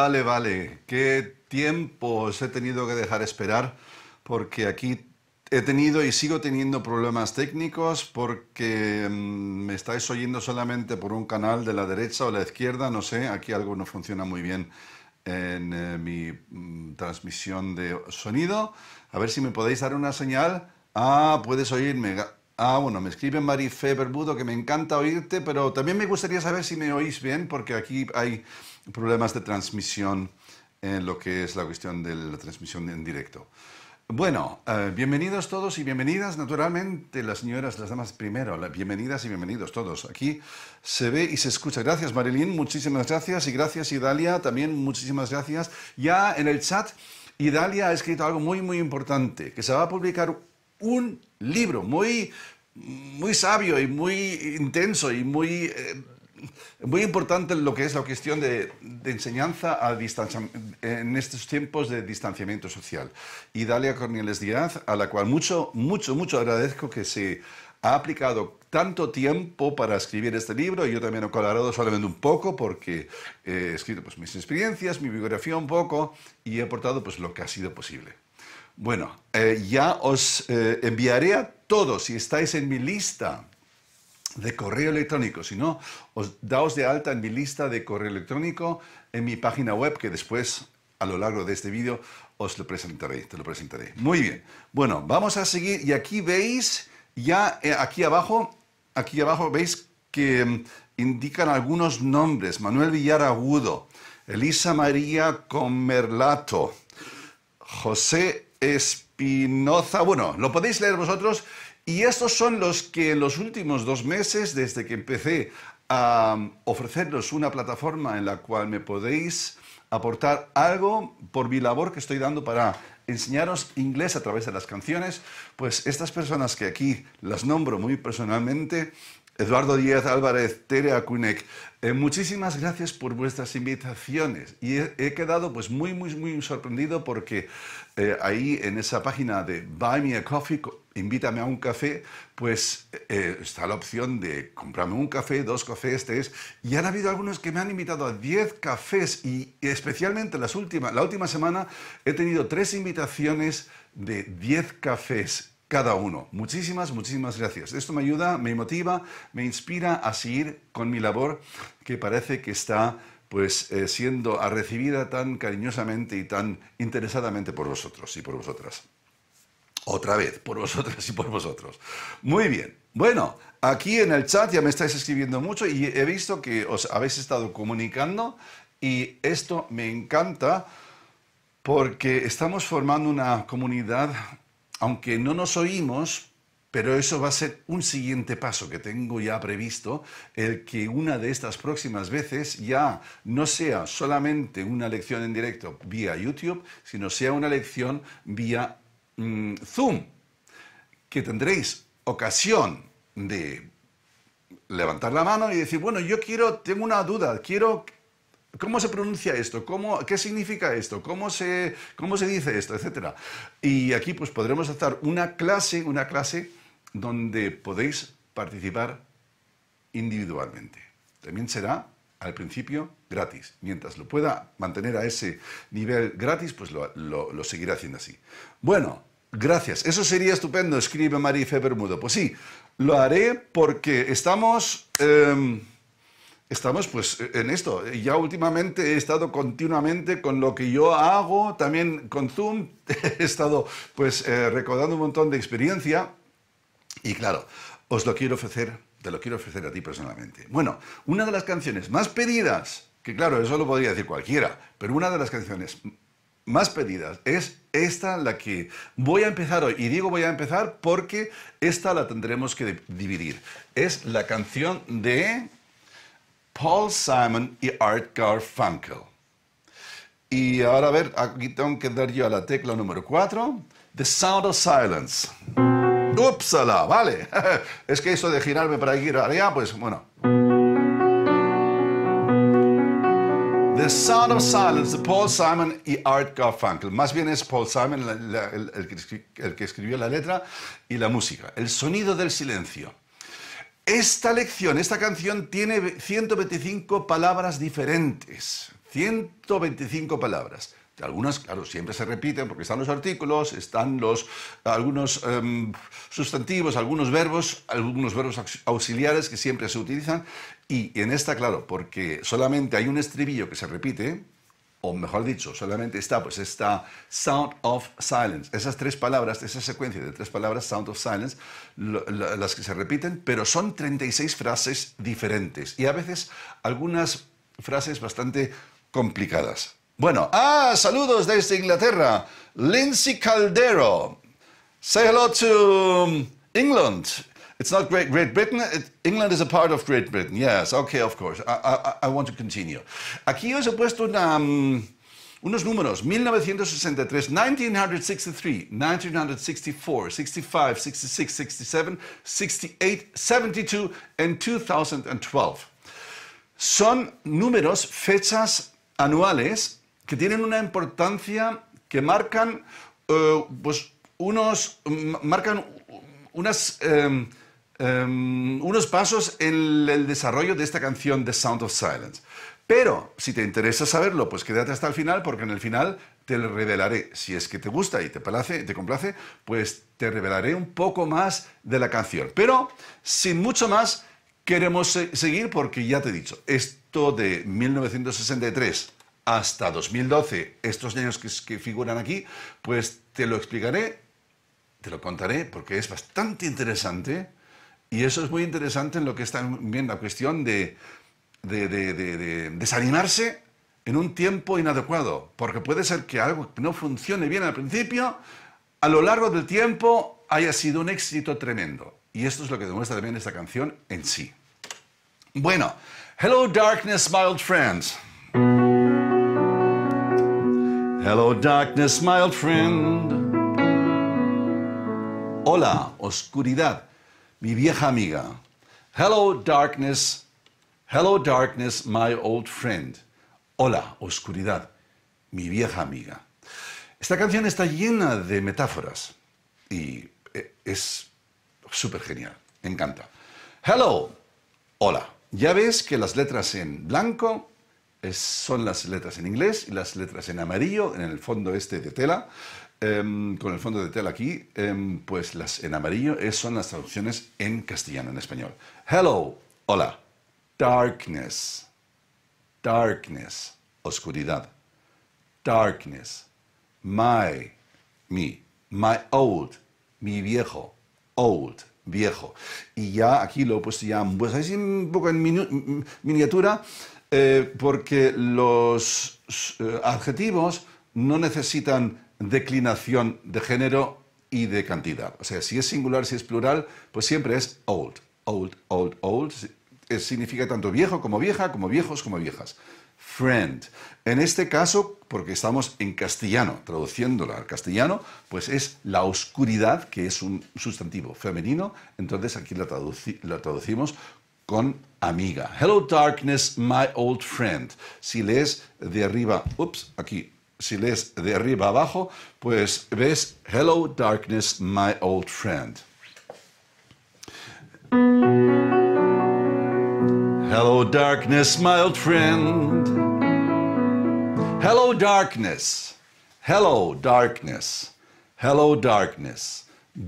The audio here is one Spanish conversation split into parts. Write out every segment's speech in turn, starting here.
vale, vale. Qué tiempo os he tenido que dejar esperar porque aquí he tenido y sigo teniendo problemas técnicos porque mm, me estáis oyendo solamente por un canal de la derecha o la izquierda, no sé, aquí algo no funciona muy bien en eh, mi mm, transmisión de sonido. A ver si me podéis dar una señal. Ah, puedes oírme. Ah, bueno, me escribe Marife Berbudo que me encanta oírte, pero también me gustaría saber si me oís bien, porque aquí hay problemas de transmisión en lo que es la cuestión de la transmisión en directo. Bueno, eh, bienvenidos todos y bienvenidas, naturalmente, las señoras, las damas primero, bienvenidas y bienvenidos todos. Aquí se ve y se escucha. Gracias, Marilyn, muchísimas gracias. Y gracias, Idalia, también muchísimas gracias. Ya en el chat, Idalia ha escrito algo muy, muy importante, que se va a publicar un libro muy, muy sabio y muy intenso y muy... Eh, muy importante lo que es la cuestión de, enseñanza a distancia, en estos tiempos de distanciamiento social. Y Dalia Corneles Díaz, a la cual mucho, mucho, mucho agradezco que se ha aplicado tanto tiempo para escribir este libro. Yo también he colaborado solamente un poco porque eh, he escrito pues, mis experiencias, mi biografía un poco y he aportado pues, lo que ha sido posible. Bueno, eh, ya os eh, enviaré a todos, si estáis en mi lista de correo electrónico. Si no, os daos de alta en mi lista de correo electrónico en mi página web, que después, a lo largo de este vídeo, os lo presentaré, te lo presentaré. Muy bien. Bueno, vamos a seguir. Y aquí veis, ya eh, aquí abajo, aquí abajo veis que mm, indican algunos nombres. Manuel Villar Agudo, Elisa María Comerlato, José Espinoza. Bueno, lo podéis leer vosotros y estos son los que en los últimos dos meses, desde que empecé a ofreceros una plataforma en la cual me podéis aportar algo por mi labor que estoy dando para enseñaros inglés a través de las canciones, pues estas personas que aquí las nombro muy personalmente, Eduardo Díaz Álvarez, Tere kunek. Eh, muchísimas gracias por vuestras invitaciones y he, quedado pues muy, muy, muy sorprendido porque eh, ahí en esa página de Buy Me a Coffee, invítame a un café, pues eh, está la opción de comprarme un café, dos cafés, tres, y han habido algunos que me han invitado a 10 cafés y, especialmente las últimas, la última semana he tenido tres invitaciones de 10 cafés cada uno. Muchísimas, muchísimas gracias. Esto me ayuda, me motiva, me inspira a seguir con mi labor que parece que está pues eh, siendo recibida tan cariñosamente y tan interesadamente por vosotros y por vosotras. Otra vez, por vosotras y por vosotros. Muy bien. Bueno, aquí en el chat ya me estáis escribiendo mucho y he visto que os habéis estado comunicando y esto me encanta porque estamos formando una comunidad aunque no nos oímos, pero eso va a ser un siguiente paso que tengo ya previsto, el que una de estas próximas veces ya no sea solamente una lección en directo vía YouTube, sino sea una lección vía mm, Zoom, que tendréis ocasión de levantar la mano y decir, bueno, yo quiero, tengo una duda, quiero ¿Cómo se pronuncia esto? ¿Cómo, ¿Qué significa esto? ¿Cómo se, ¿Cómo se dice esto? Etcétera. Y aquí pues podremos hacer una clase, una clase donde podéis participar individualmente. También será al principio gratis. Mientras lo pueda mantener a ese nivel gratis, pues lo, lo, haciendo así. Bueno, gracias. Eso sería estupendo, escribe Marife Bermudo. Pues sí, lo haré porque estamos... Em, Estamos pues en esto. Ya últimamente he estado continuamente con lo que yo hago, también con Zoom, he estado pues eh, recordando un montón de experiencia y claro, os lo quiero ofrecer, te lo quiero ofrecer a ti personalmente. Bueno, una de las canciones más pedidas, que claro, eso lo podría decir cualquiera, pero una de las canciones más pedidas es esta la que voy a empezar hoy. Y digo voy a empezar porque esta la tendremos que dividir. Es la canción de Paul Simon y Art Garfunkel. Y ahora a ver, aquí tengo que dar yo a la tecla número 4, The Sound of Silence. ¡Upsala! Vale. es que eso de girarme para ir allá, pues bueno. The Sound of Silence de Paul Simon y Art Garfunkel. Más bien es Paul Simon el que escribió la letra y la música. El sonido del silencio. Esta lección, esta canción tiene 125 palabras diferentes. 125 palabras. Algunas, claro, siempre se repiten porque están los artículos, están los, algunos em, sustantivos, algunos verbos, algunos verbos auxiliares que siempre se utilizan. Y en esta, claro, porque solamente hay un estribillo que se repite, o mejor dicho, solamente está, pues está Sound of Silence. Esas tres palabras, esa secuencia de tres palabras, Sound of Silence, las que se repiten, pero son 36 frases diferentes y a veces algunas frases bastante complicadas. Bueno, ah, saludos desde Inglaterra. Lindsay Caldero. Say hello to um, England. It's not Great, Great Britain. It, England is a part of Great Britain. Yes, okay, of course. I, I, I want to continue. Aquí os he puesto una, um, unos números. 1963, 1963, 1964, 65, 66, 67, 68, 72 and 2012. Son números, fechas anuales que tienen una importancia que marcan, eh, pues, unos, marcan unas eh, Em, unos pasos en el desarrollo de esta canción The Sound of Silence. Pero si te interesa saberlo, pues quédate hasta el final porque en el final te revelaré, si es que te gusta y te te complace, pues te revelaré un poco más de la canción. Pero sin mucho más queremos seguir porque ya te he dicho, esto de 1963 hasta 2012, estos años que figuran aquí, pues te lo explicaré, te lo contaré porque es bastante interesante y eso es muy interesante en lo que está viendo la cuestión de, desanimarse en un tiempo inadecuado, porque puede ser que algo que no funcione bien al principio, a lo largo del tiempo haya sido un éxito tremendo. Y esto es lo que demuestra también esta canción en sí. Bueno, Hello Darkness, My Old Friends. Hello Darkness, My Old Friend. Hola, oscuridad mi vieja amiga. Hello darkness, hello darkness, my old friend. Hola, oscuridad, mi vieja amiga. Esta canción está llena de metáforas y eh, es súper genial, me encanta. Hello, hola. Ya ves que las letras en blanco eh, son las letras en inglés y las letras en amarillo en el fondo este de tela Em, con el fondo de tela aquí, em, pues las en amarillo son las traducciones en castellano, en español. Hello, hola. Darkness, darkness, oscuridad. Darkness, my, me, my old, mi viejo, old, viejo. Y ya aquí lo he puesto ya pues un poco en miniatura, eh, porque los eh, adjetivos no necesitan declinación de género y de cantidad. O sea, si es singular, si es plural, pues siempre es old, old, old, old. Eh, significa tanto viejo como vieja, como viejos como viejas. Friend. En este caso, porque estamos en castellano, traduciéndola al castellano, pues es la oscuridad, que es un sustantivo femenino, entonces aquí la, la traducimos con amiga. Hello darkness, my old friend. Si lees de arriba, ups, aquí si lees de arriba abajo, pues ves Hello Darkness, my old friend. Hello Darkness, my old friend. Hello Darkness. Hello Darkness. Hello Darkness.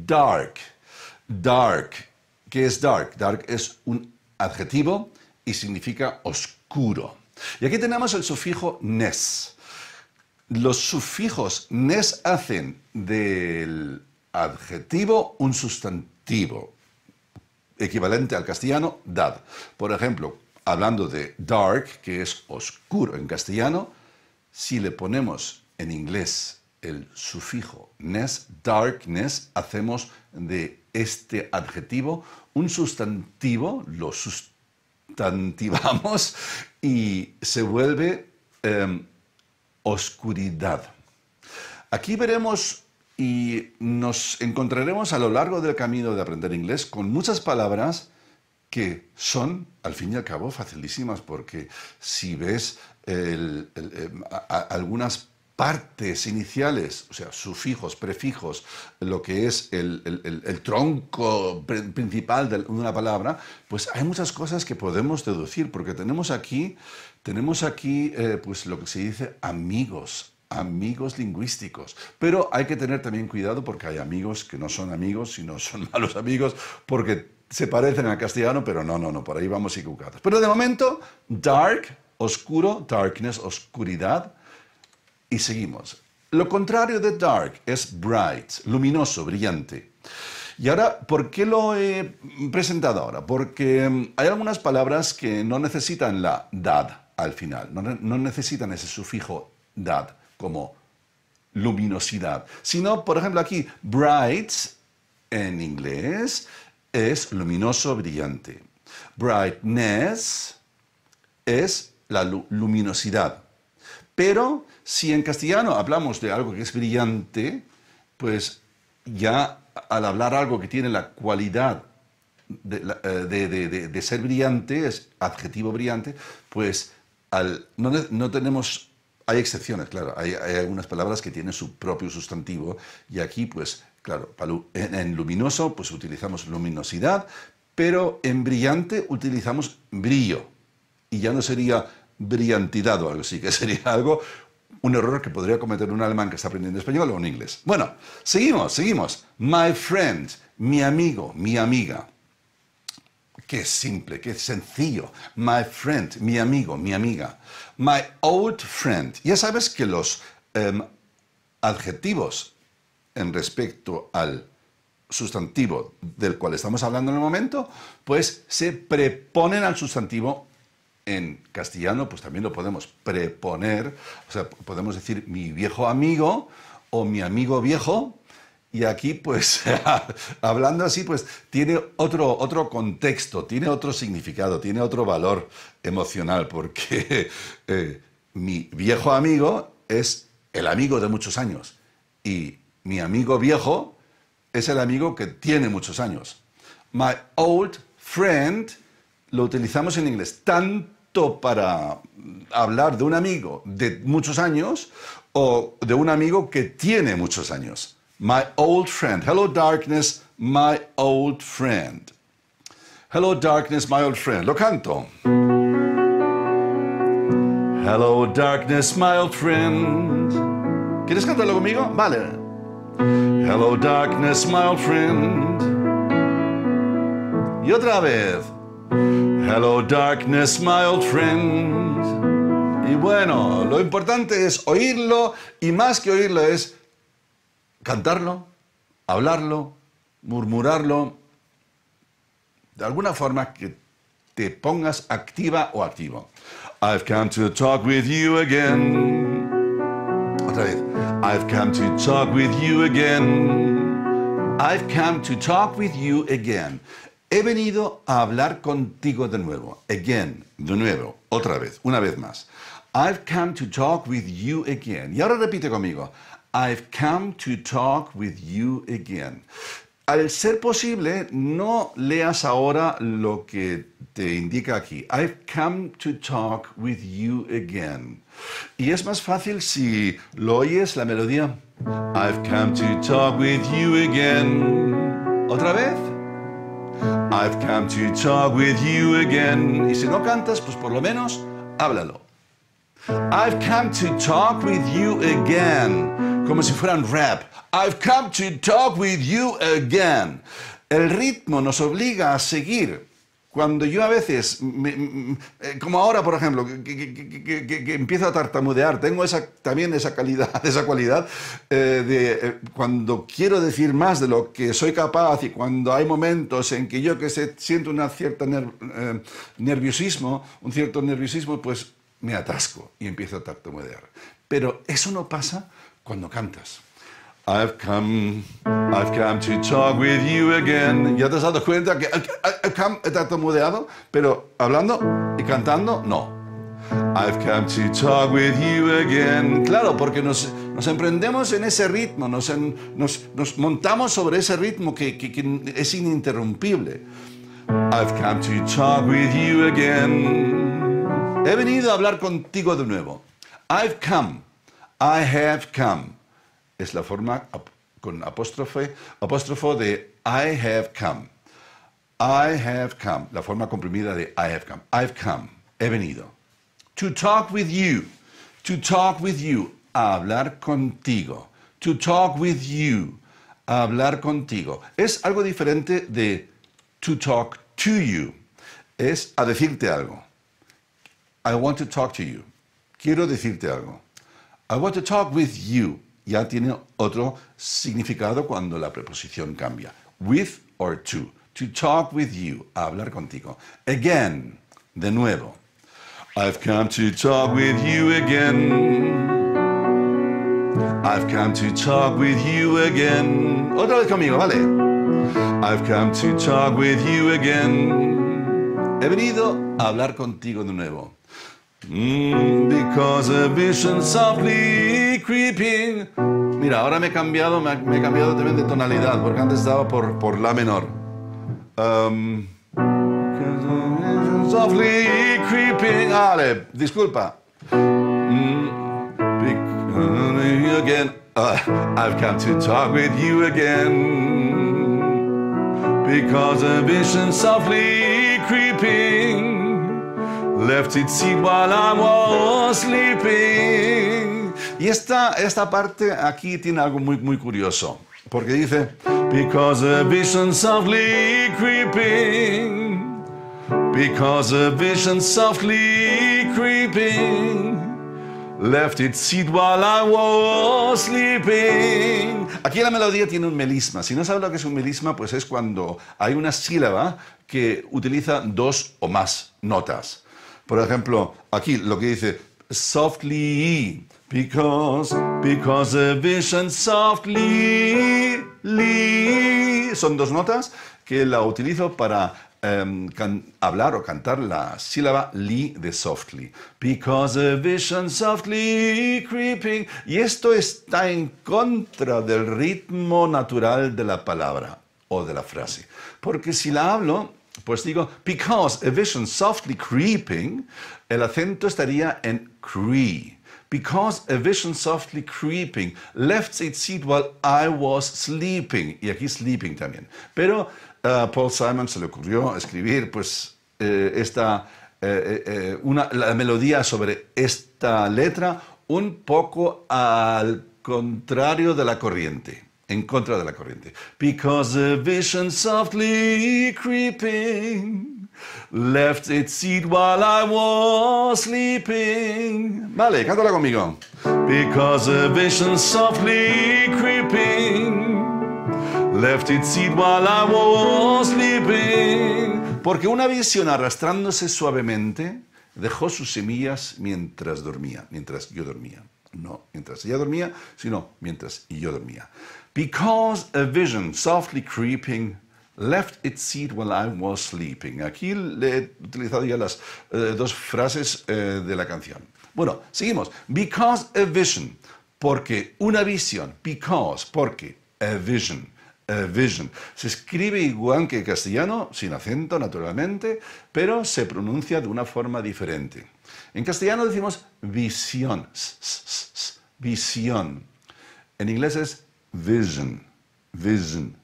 Dark. Dark. ¿Qué es dark? Dark es un adjetivo y significa oscuro. Y aquí tenemos el sufijo ness los sufijos nes hacen del adjetivo un sustantivo equivalente al castellano dad. Por ejemplo, hablando de dark, que es oscuro en castellano, si le ponemos en inglés el sufijo nes, darkness, hacemos de este adjetivo un sustantivo, lo sustantivamos y se vuelve... Em, oscuridad. Aquí veremos y nos encontraremos a lo largo del camino de aprender inglés con muchas palabras que son, al fin y al cabo, facilísimas, porque si ves eh, algunas partes iniciales, o sea, sufijos, prefijos, lo que es el, tronco principal de una palabra, pues hay muchas cosas que podemos deducir, porque tenemos aquí tenemos aquí eh, pues lo que se dice amigos, amigos lingüísticos. Pero hay que tener también cuidado porque hay amigos que no son amigos, sino son malos amigos, porque se parecen al castellano, pero no, no, no, por ahí vamos equivocados. Pero de momento, dark, oscuro, darkness, oscuridad. Y seguimos. Lo contrario de dark es bright, luminoso, brillante. Y ahora, ¿por qué lo he presentado ahora? Porque mm, hay algunas palabras que no necesitan la dad al final. No, necesitan ese sufijo dad como luminosidad, sino, por ejemplo, aquí, bright en inglés es luminoso, brillante. Brightness es la luminosidad. Pero si en castellano hablamos de algo que es brillante, pues ya al hablar algo que tiene la cualidad de, eh, de ser brillante, es adjetivo brillante, pues no, tenemos hay excepciones, claro. Hay, algunas palabras que tienen su propio sustantivo y aquí, pues, claro, en, luminoso, pues utilizamos luminosidad, pero en brillante utilizamos brillo. Y ya no sería brillantidad o algo así, que sería algo, un error que podría cometer un alemán que está aprendiendo español o un inglés. Bueno, seguimos, seguimos. My friend, mi amigo, mi amiga. Qué simple, qué sencillo. My friend, mi amigo, mi amiga. My old friend. Ya sabes que los em, adjetivos en respecto al sustantivo del cual estamos hablando en el momento, pues se preponen al sustantivo en castellano, pues también lo podemos preponer, o sea, podemos decir mi viejo amigo o mi amigo viejo, y aquí, pues, hablando así, pues tiene otro, otro contexto, tiene otro significado, tiene otro valor emocional, porque eh, mi viejo amigo es el amigo de muchos años y mi amigo viejo es el amigo que tiene muchos años. My old friend lo utilizamos en inglés tanto para hablar de un amigo de muchos años o de un amigo que tiene muchos años my old friend. Hello, darkness, my old friend. Hello, darkness, my old friend. Lo canto. Hello, darkness, my old friend. ¿Quieres cantarlo conmigo? Vale. Hello, darkness, my old friend. Y otra vez. Hello, darkness, my old friend. Y bueno, lo importante es oírlo y más que oírlo es cantarlo, hablarlo, murmurarlo, de alguna forma que te pongas activa o activo. I've come to talk with you again. Otra vez. I've come to talk with you again. I've come to talk with you again. He venido a hablar contigo de nuevo. Again, de nuevo, otra vez, una vez más. I've come to talk with you again. Y ahora repite conmigo. I've come to talk with you again. Al ser posible, no leas ahora lo que te indica aquí. I've come to talk with you again. Y es más fácil si lo oyes la melodía. I've come to talk with you again. ¿Otra vez? I've come to talk with you again. Y si no cantas, pues por lo menos háblalo. I've come to talk with you again como si fueran rap. I've come to talk with you again. El ritmo nos obliga a seguir. Cuando yo a veces, eh, como ahora por ejemplo, que, empiezo a tartamudear, tengo esa, también esa calidad, esa cualidad eh, de eh, cuando quiero decir más de lo que soy capaz y cuando hay momentos en que yo que se, siento una cierta nerviosismo, un cierto nerviosismo, pues me atasco y empiezo a tartamudear. Pero eso no pasa cuando cantas. I've come, I've come to talk with you again. Ya te has dado cuenta que I've come está tomudeado, pero hablando y cantando, no. I've come to talk with you again. Claro, porque nos, nos emprendemos en ese ritmo, nos, en, nos, nos, montamos sobre ese ritmo que, que, que es ininterrumpible. I've come to talk with you again. He venido a hablar contigo de nuevo. I've come. I have come. Es la forma con apóstrofe, apóstrofo de I have come. I have come. La forma comprimida de I have come. I've come. He venido. To talk with you. To talk with you. A hablar contigo. To talk with you. A hablar contigo. Es algo diferente de to talk to you. Es a decirte algo. I want to talk to you. Quiero decirte algo. I want to talk with you ya tiene otro significado cuando la preposición cambia. With or to. To talk with you. hablar contigo. Again. De nuevo. I've come to talk with you again. I've come to talk with you again. Otra vez conmigo, vale. I've come to talk with you again. He venido a hablar contigo de nuevo. Mm, because a vision softly creeping. Mira, ahora me he cambiado, me, he cambiado también de tonalidad, porque antes estaba por, por la menor. Um, softly creeping. Ah, Ale, disculpa. Mm, you again. Uh, I've come to talk with you again. Because a vision softly creeping. left its seat while I was sleeping. Y esta, esta parte aquí tiene algo muy, muy curioso, porque dice, because a vision softly creeping, because a vision softly creeping. Left it seat while I was sleeping. Aquí la melodía tiene un melisma. Si no sabes lo que es un melisma, pues es cuando hay una sílaba que utiliza dos o más notas. Por ejemplo, aquí lo que dice softly, because, because a vision softly, Lee, Son dos notas que la utilizo para em, hablar o cantar la sílaba li de softly. Because a vision softly creeping. Y esto está en contra del ritmo natural de la palabra o de la frase. Porque si la hablo pues digo, because a vision softly creeping, el acento estaría en cree. Because a vision softly creeping left its seat while I was sleeping. Y aquí sleeping también. Pero eh, Paul Simon se le ocurrió escribir pues eh, esta, eh, una, la melodía sobre esta letra un poco al contrario de la corriente en contra de la corriente. Because a vision softly creeping left its seed while I was sleeping. Vale, cántala conmigo. Because a vision softly creeping left its seed while I was sleeping. Porque una visión arrastrándose suavemente dejó sus semillas mientras dormía, mientras yo dormía. No mientras ella dormía, sino mientras yo dormía. Because a vision, softly creeping, left its seat while I was sleeping. Aquí le he utilizado ya las eh, dos frases eh, de la canción. Bueno, seguimos. Because a vision, porque una visión. Because, porque a vision. A vision. Se escribe igual que en castellano, sin acento naturalmente, pero se pronuncia de una forma diferente. En castellano decimos visión, s -s -s visión. En inglés es vision, vision.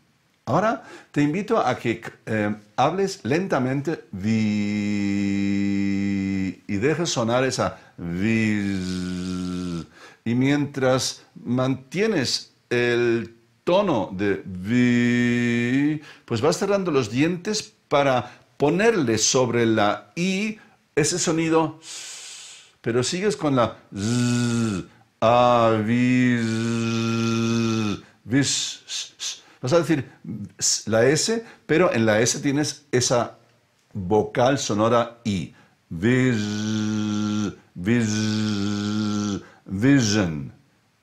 Ahora te invito a que eh, hables lentamente vi y dejes sonar esa Y mientras mantienes el tono de vi, pues vas cerrando los dientes para ponerle sobre la i ese sonido, pero sigues con la avis, vis, vas a decir la S, pero en la S tienes esa vocal sonora I, vis, vis, vision.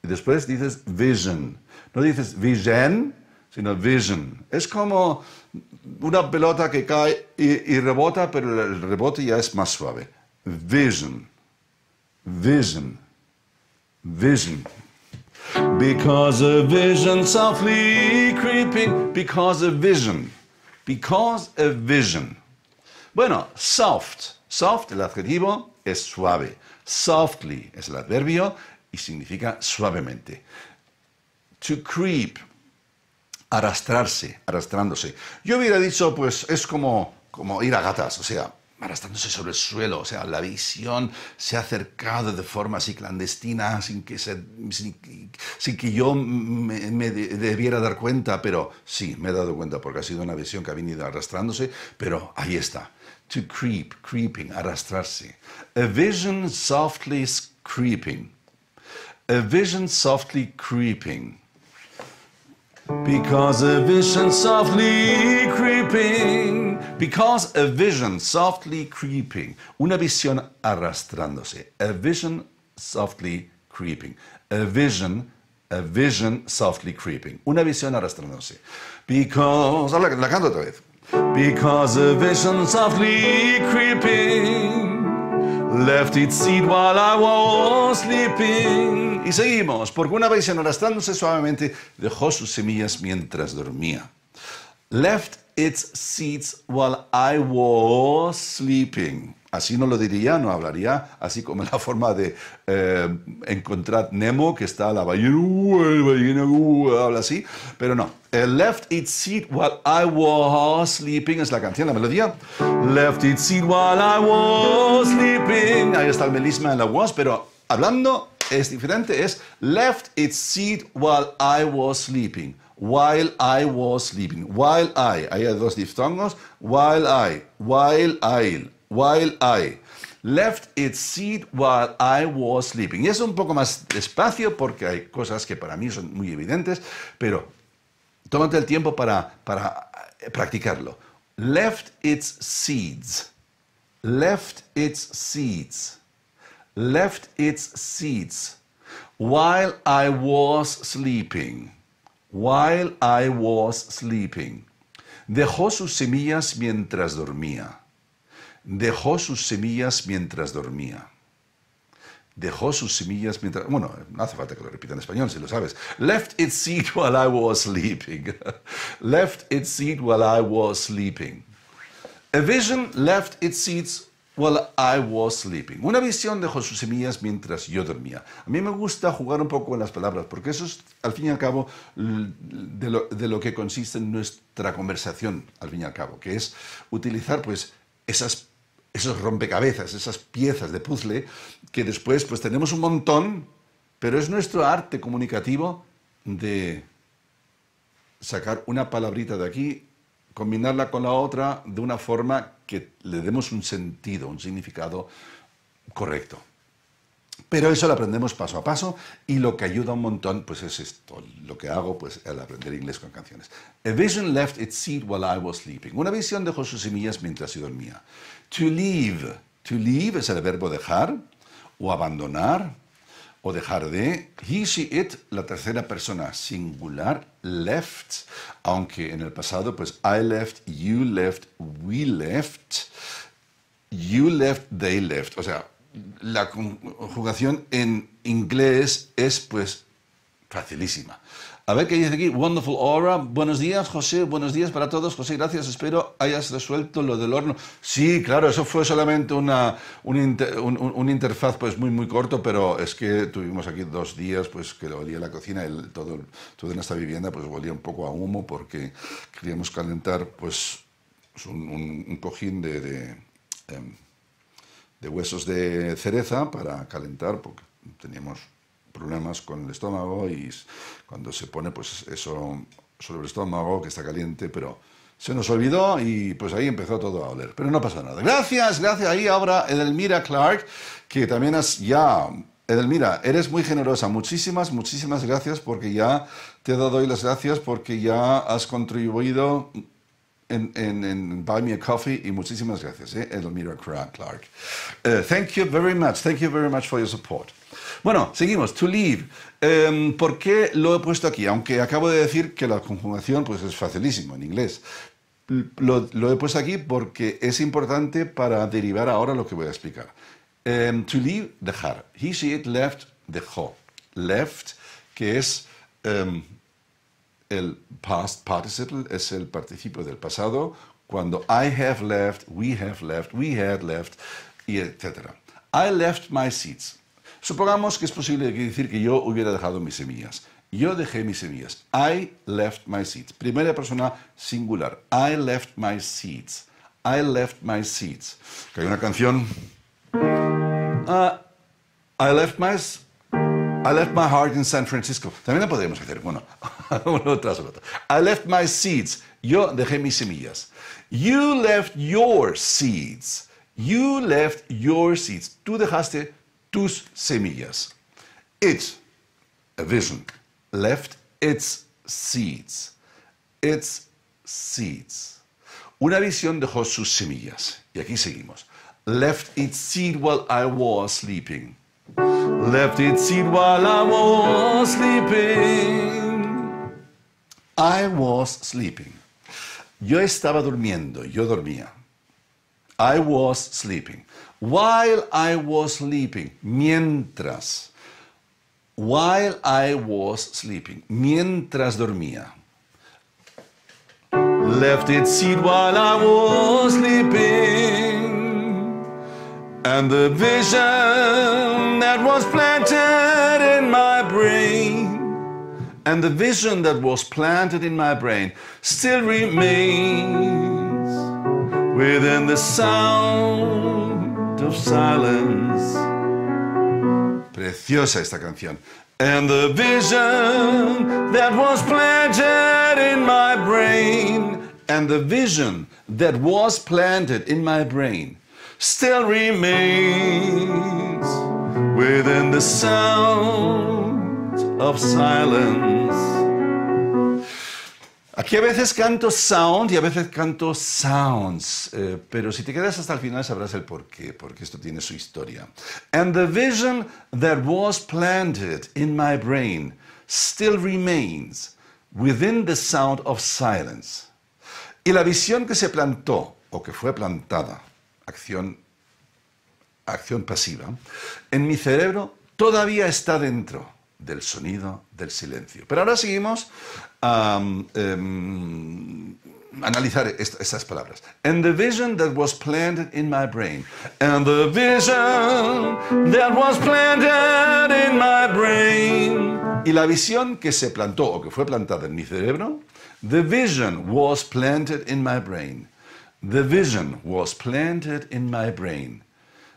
Y después dices vision. No dices vision, sino vision. Es como una pelota que cae y rebota, pero el rebote ya es más suave. Vision. Vision vision. Because a vision softly creeping. Because a vision. Because a vision. Bueno, soft. Soft, el adjetivo, es suave. Softly es el adverbio y significa suavemente. To creep, arrastrarse, arrastrándose. Yo hubiera dicho, pues es como, como ir a gatas, o sea, arrastrándose sobre el suelo. O sea, la visión se ha acercado de forma así clandestina, sin que, se, que yo me, me, debiera dar cuenta, pero sí, me he dado cuenta porque ha sido una visión que ha venido arrastrándose, pero ahí está. To creep, creeping, arrastrarse. A vision softly creeping. A vision softly creeping. Because a vision softly creeping. Because a vision softly creeping. Una visión arrastrándose. A vision softly creeping. A vision, a vision softly creeping. Una visión arrastrándose. Because. La, la canto otra vez. Because a vision softly creeping. Left its seed while I was sleeping. Y seguimos, porque una vez enrastrándose suavemente, dejó sus semillas mientras dormía. Left its seeds while I was sleeping. Así no lo diría, no hablaría, así como la forma de eh, encontrar Nemo, que está la ballena, ballena uh, habla así, pero no. Eh, left its seat while I was sleeping es la canción, la melodía. Left its seat while I was sleeping. Ahí está el melisma en la was, pero hablando es diferente, es left its seat while I was sleeping. While I was sleeping. While I. Ahí hay dos diptongos, While I. While I while I. Left its seed while I was sleeping. Y es un poco más despacio porque hay cosas que para mí son muy evidentes, pero tómate el tiempo para, para eh, practicarlo. Left its seeds. Left its seeds. Left its seeds. While I was sleeping. While I was sleeping. Dejó sus semillas mientras dormía dejó sus semillas mientras dormía. Dejó sus semillas mientras... Bueno, no hace falta que lo repita en español, si lo sabes. Left its seed while I was sleeping. left its seed while I was sleeping. A vision left its seeds while I was sleeping. Una visión dejó sus semillas mientras yo dormía. A mí me gusta jugar un poco en las palabras, porque eso es, al fin y al cabo, de lo, de lo que consiste nuestra conversación, al fin y al cabo, que es utilizar, pues, esas esos rompecabezas, esas piezas de puzzle que después pues tenemos un montón, pero es nuestro arte comunicativo de sacar una palabrita de aquí, combinarla con la otra de una forma que le demos un sentido, un significado correcto. Pero eso lo aprendemos paso a paso y lo que ayuda un montón pues es esto, lo que hago pues al aprender inglés con canciones. A vision left its seed while I was sleeping. Una visión dejó sus semillas mientras yo dormía. To leave. To leave es el verbo dejar o abandonar o dejar de. He, she, it, la tercera persona singular, left. Aunque en el pasado pues I left, you left, we left, you left, they left. O sea, la conjugación en inglés es pues facilísima. A ver qué dice aquí. Wonderful Aura. Buenos días, José. Buenos días para todos. José, gracias. Espero hayas resuelto lo del horno. Sí, claro, eso fue solamente una, un, interfaz pues muy, muy corto, pero es que tuvimos aquí dos días pues que olía la cocina. todo, todo en esta vivienda pues olía un poco a humo porque queríamos calentar pues un, cojín de... Em, de huesos de cereza para calentar, porque teníamos problemas con el estómago y cuando se pone pues eso sobre el estómago que está caliente, pero se nos olvidó y pues ahí empezó todo a oler. Pero no pasa nada. Gracias, gracias. Ahí ahora Edelmira Clark, que también has ya... Edelmira, eres muy generosa. Muchísimas, muchísimas gracias porque ya te he dado hoy las gracias porque ya has contribuido en, Buy Me a Coffee y muchísimas gracias, ¿eh? Clark. Eh, thank you very much, thank you very much for your support. Bueno, seguimos, to leave. Em, ¿Por qué lo he puesto aquí? Aunque acabo de decir que la conjugación pues, es facilísimo en inglés. Lo, he puesto aquí porque es importante para derivar ahora lo que voy a explicar. Em, to leave, dejar. He, she, it, left, dejó. Left, que es... Em, el past participle es el participio del pasado, cuando I have left, we have left, we had left, y etc. I left my seeds. Supongamos que es posible decir que yo hubiera dejado mis semillas. Yo dejé mis semillas. I left my seeds. Primera persona singular. I left my seeds. I left my seeds. Que hay una canción. Ah, I left my I left my heart in San Francisco. También podríamos hacer bueno uno tras otro. I left my seeds. Yo dejé mis semillas. You left your seeds. You left your seeds. Tú dejaste tus semillas. It, a vision, left its seeds. Its seeds. Una visión dejó sus semillas. Y aquí seguimos. Left its seed while I was sleeping. Left its seat while I was sleeping. I was sleeping. Yo estaba durmiendo, yo dormía. I was sleeping. While I was sleeping, mientras. While I was sleeping, mientras dormía. Left its seat while I was sleeping. And the vision that was planted in my brain, and the vision that was planted in my brain still remains within the sound of silence. Preciosa esta canción. And the vision that was planted in my brain, and the vision that was planted in my brain still remains within the sound of silence. Aquí a veces canto sound y a veces canto sounds, eh, pero si te quedas hasta el final sabrás el por qué, porque esto tiene su historia. And the vision that was planted in my brain still remains within the sound of silence. Y la visión que se plantó o que fue plantada acción, acción pasiva, en mi cerebro todavía está dentro del sonido del silencio. Pero ahora seguimos a em, analizar estas palabras. And the vision that was planted in my brain. And the vision that was planted in my brain. Y la visión que se plantó o que fue plantada en mi cerebro. The vision was planted in my brain. The vision was planted in my brain.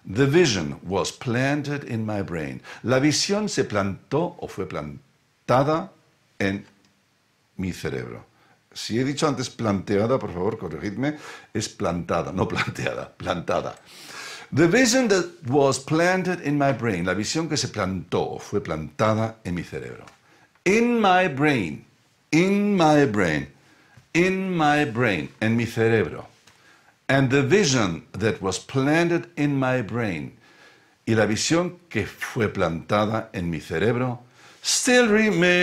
The vision was planted in my brain. La visión se plantó o fue plantada en mi cerebro. Si he dicho antes planteada, por favor, corregidme, es plantada, no planteada, plantada. The vision that was planted in my brain, la visión que se plantó o fue plantada en mi cerebro. In my brain, in my brain, in my brain, en mi cerebro. And the vision that was planted in my brain, y la visión que fue plantada en mi cerebro, still remains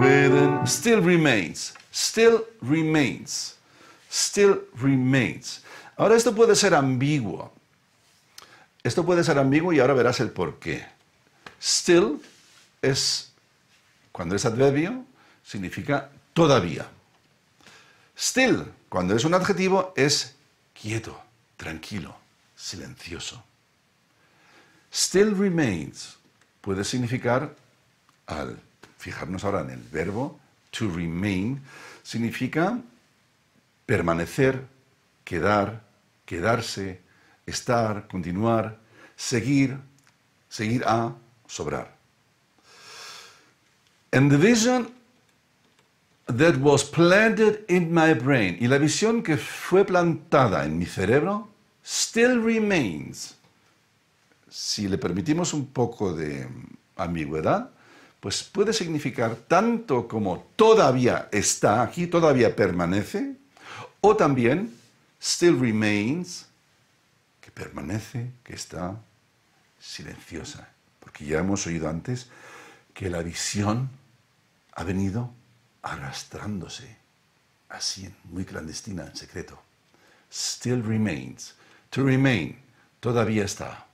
within, still remains, still remains, still remains. Ahora esto puede ser ambiguo. Esto puede ser ambiguo y ahora verás el por qué. Still es, cuando es adverbio, significa todavía. Still, cuando es un adjetivo, es quieto, tranquilo, silencioso. Still remains puede significar, al fijarnos ahora en el verbo, to remain, significa permanecer, quedar, quedarse, estar, continuar, seguir, seguir a, sobrar. And the vision that was planted in my brain y la visión que fue plantada en mi cerebro still remains. Si le permitimos un poco de ambigüedad, pues puede significar tanto como todavía está aquí, todavía permanece, o también still remains, que permanece, que está silenciosa. Porque ya hemos oído antes que la visión ha venido arrastrándose, así, muy clandestina, en secreto. Still remains. To remain, todavía está.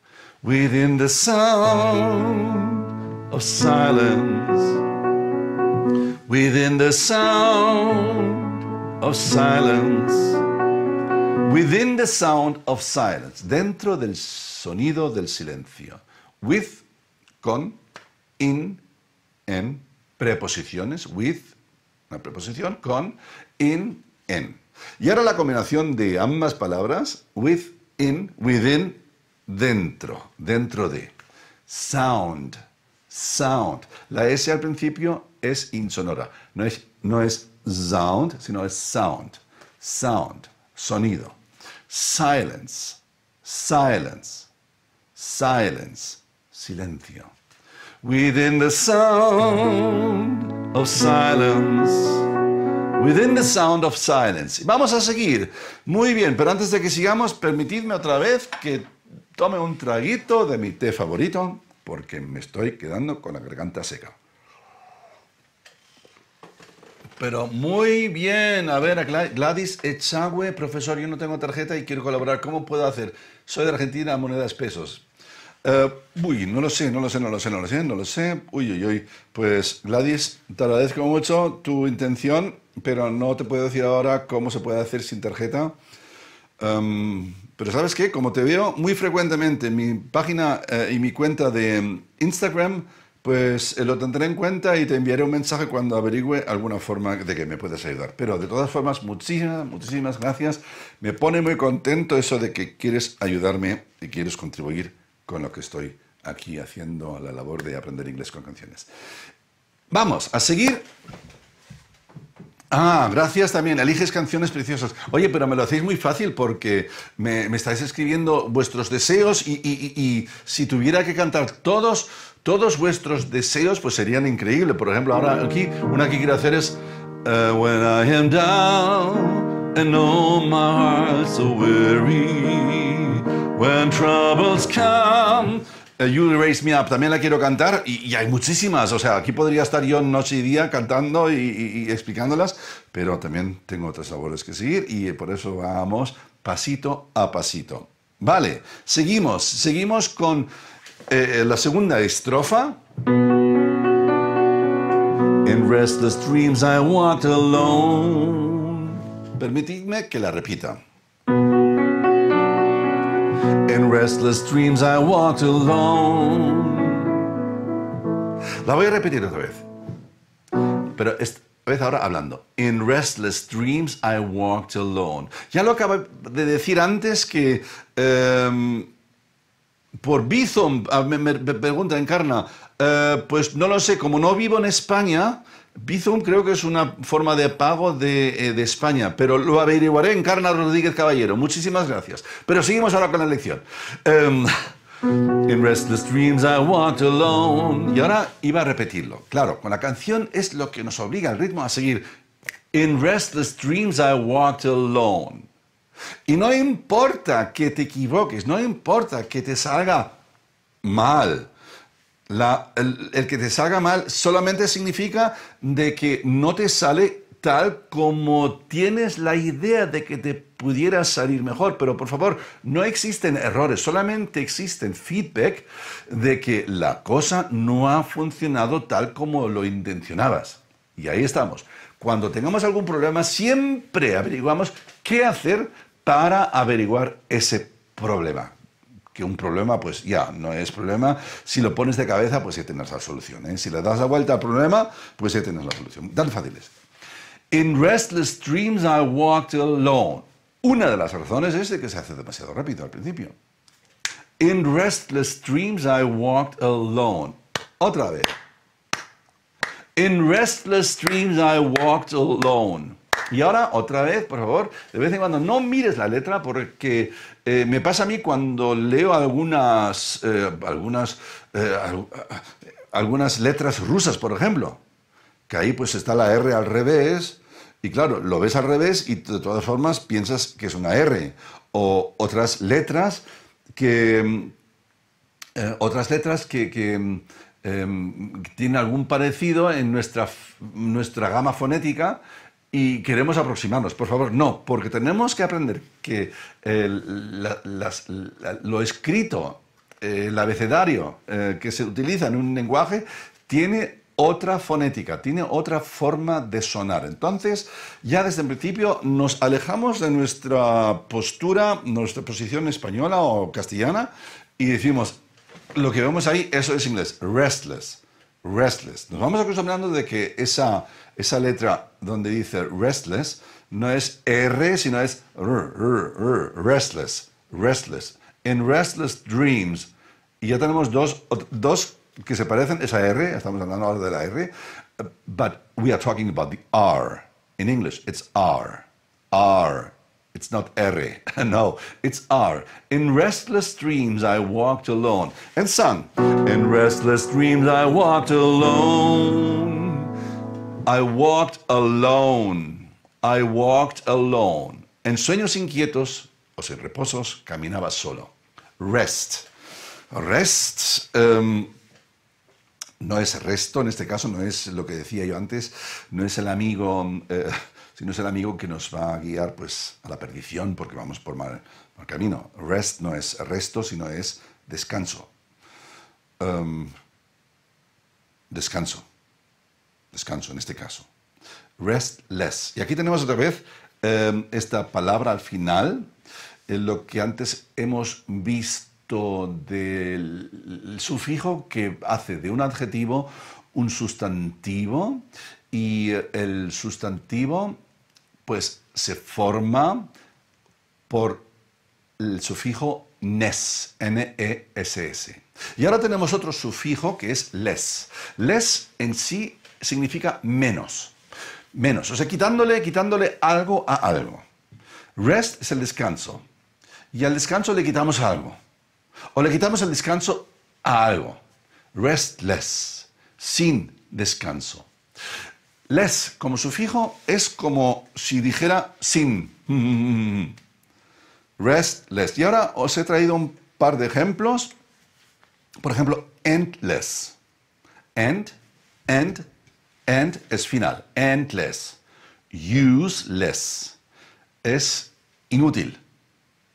Within the sound of silence. Within the sound of silence. Within the sound of silence. Dentro del sonido del silencio. With, con, in, en, preposiciones. With, una preposición con in, en. Y ahora la combinación de ambas palabras, with, in, within, dentro, dentro de. Sound, sound. La S al principio es insonora, no es, no es sound, sino es sound, sound, sonido. Silence, silence, silence, silencio. Within the sound of silence. Within the Sound of Silence. Vamos a seguir. Muy bien, pero antes de que sigamos, permitidme otra vez que tome un traguito de mi té favorito, porque me estoy quedando con la garganta seca. Pero muy bien, a ver, Gladys Echagüe, profesor, yo no tengo tarjeta y quiero colaborar. ¿Cómo puedo hacer? Soy de Argentina, monedas pesos. Eh, uy, no lo sé, no lo sé, no lo sé, no lo sé, no lo sé. Uy, uy, uy. Pues Gladys, te agradezco mucho tu intención, pero no te puedo decir ahora cómo se puede hacer sin tarjeta. Em, pero sabes qué, como te veo muy frecuentemente en mi página eh, y mi cuenta de Instagram, pues eh, lo tendré en cuenta y te enviaré un mensaje cuando averigüe alguna forma de que me puedas ayudar. Pero de todas formas, muchísimas, muchísimas gracias. Me pone muy contento eso de que quieres ayudarme y quieres contribuir con lo que estoy aquí haciendo la labor de aprender inglés con canciones. Vamos a seguir. Ah, gracias también. Eliges canciones preciosas. Oye, pero me lo hacéis muy fácil porque me, estáis escribiendo vuestros deseos y, si tuviera que cantar todos, todos vuestros deseos, pues serían increíbles. Por ejemplo, ahora aquí, una que quiero hacer es uh, When I am down and all my heart's so weary. When troubles come. Eh, you Raise Me Up también la quiero cantar y, hay muchísimas. O sea, aquí podría estar yo noche y día cantando y, explicándolas, pero también tengo otras labores que seguir y por eso vamos pasito a pasito. Vale, seguimos. Seguimos con eh, eh, la segunda estrofa. In restless dreams I walked alone. Permitidme que la repita. In restless dreams I walked alone. La voy a repetir otra vez. Pero esta vez ahora hablando. In restless dreams I walked alone. Ya lo acabo de decir antes que. Em, por Bison, ah, me, pregunta Encarna, eh, pues no lo sé, como no vivo en España, Bizum creo que es una forma de pago eh, de, España, pero lo averiguaré en Carna Rodríguez Caballero. Muchísimas gracias. Pero seguimos ahora con la lección. Em, In restless dreams I walked alone. Y ahora iba a repetirlo. Claro, con la canción es lo que nos obliga al ritmo a seguir. In restless dreams I walked alone. Y no importa que te equivoques, no importa que te salga mal el, que te salga mal solamente significa de que no te sale tal como tienes la idea de que te pudiera salir mejor, pero por favor, no existen errores, solamente existen feedback de que la cosa no ha funcionado tal como lo intencionabas. Y ahí estamos. Cuando tengamos algún problema, siempre averiguamos qué hacer para averiguar ese problema que un problema, pues ya, no es problema. Si lo pones de cabeza, pues ya tienes la solución. ¿eh? Si le das la vuelta al problema, pues ya tienes la solución. Tan fáciles. In restless dreams I walked alone. Una de las razones es de que se hace demasiado rápido al principio. In restless dreams I walked alone. Otra vez. In restless dreams I walked alone. Y ahora, otra vez, por favor, de vez en cuando no mires la letra porque eh, me pasa a mí cuando leo algunas, eh, algunas, eh, algunas letras rusas, por ejemplo, que ahí pues está la R al revés. Y claro, lo ves al revés y de todas formas piensas que es una R. O otras letras que, otras letras que, que em, tienen algún parecido en nuestra, nuestra gama fonética y queremos aproximarnos. Por favor, no, porque tenemos que aprender que lo escrito, eh, el abecedario eh, que se utiliza en un lenguaje, tiene otra fonética, tiene otra forma de sonar. Entonces, ya desde el principio nos alejamos de nuestra postura, nuestra posición española o castellana y decimos, lo que vemos ahí, eso es inglés, restless, restless. Nos vamos acostumbrando de que esa esa letra donde dice restless no es R, sino es r, r, r, restless, restless. In restless dreams. ya tenemos dos, dos que se parecen, esa R, estamos hablando ahora de la R, but we are talking about the R. In English, it's R. R. It's not R. No, it's R. In restless dreams I walked alone. And sung. In restless dreams I walked alone. I walked alone. I walked alone. En sueños inquietos o sin reposos, caminaba solo. Rest. Rest. Em, no es resto, en este caso no es lo que decía yo antes, no es el amigo, eh, sino es el amigo que nos va a guiar pues, a la perdición porque vamos por mal, camino. Rest no es resto, sino es descanso. Em, descanso descanso en este caso. Restless. Y aquí tenemos otra vez em, esta palabra al final, eh, lo que antes hemos visto del sufijo que hace de un adjetivo un sustantivo y el sustantivo pues se forma por el sufijo nes, N-E-S-S. Y ahora tenemos otro sufijo que es les. Les en sí significa menos. Menos, o sea, quitándole, quitándole algo a algo. Rest es el descanso. Y al descanso le quitamos algo. O le quitamos el descanso a algo. Restless, sin descanso. Less como sufijo es como si dijera sin. Restless. Y ahora os he traído un par de ejemplos. Por ejemplo, endless. End, end, End es final. Endless. Useless. Es inútil.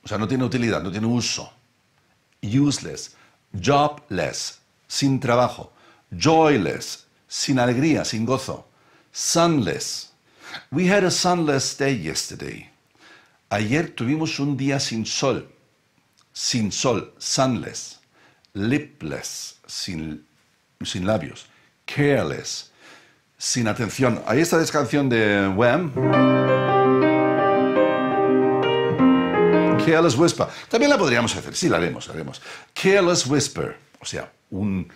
O sea, no tiene utilidad, no tiene uso. Useless. Jobless. Sin trabajo. Joyless. Sin alegría, sin gozo. Sunless. We had a sunless day yesterday. Ayer tuvimos un día sin sol. Sin sol. Sunless. Lipless. Sin, sin labios. Careless sin atención. Ahí está la canción de Wham. Careless Whisper. También la podríamos hacer, sí, la haremos, la haremos. Careless Whisper, o sea, un,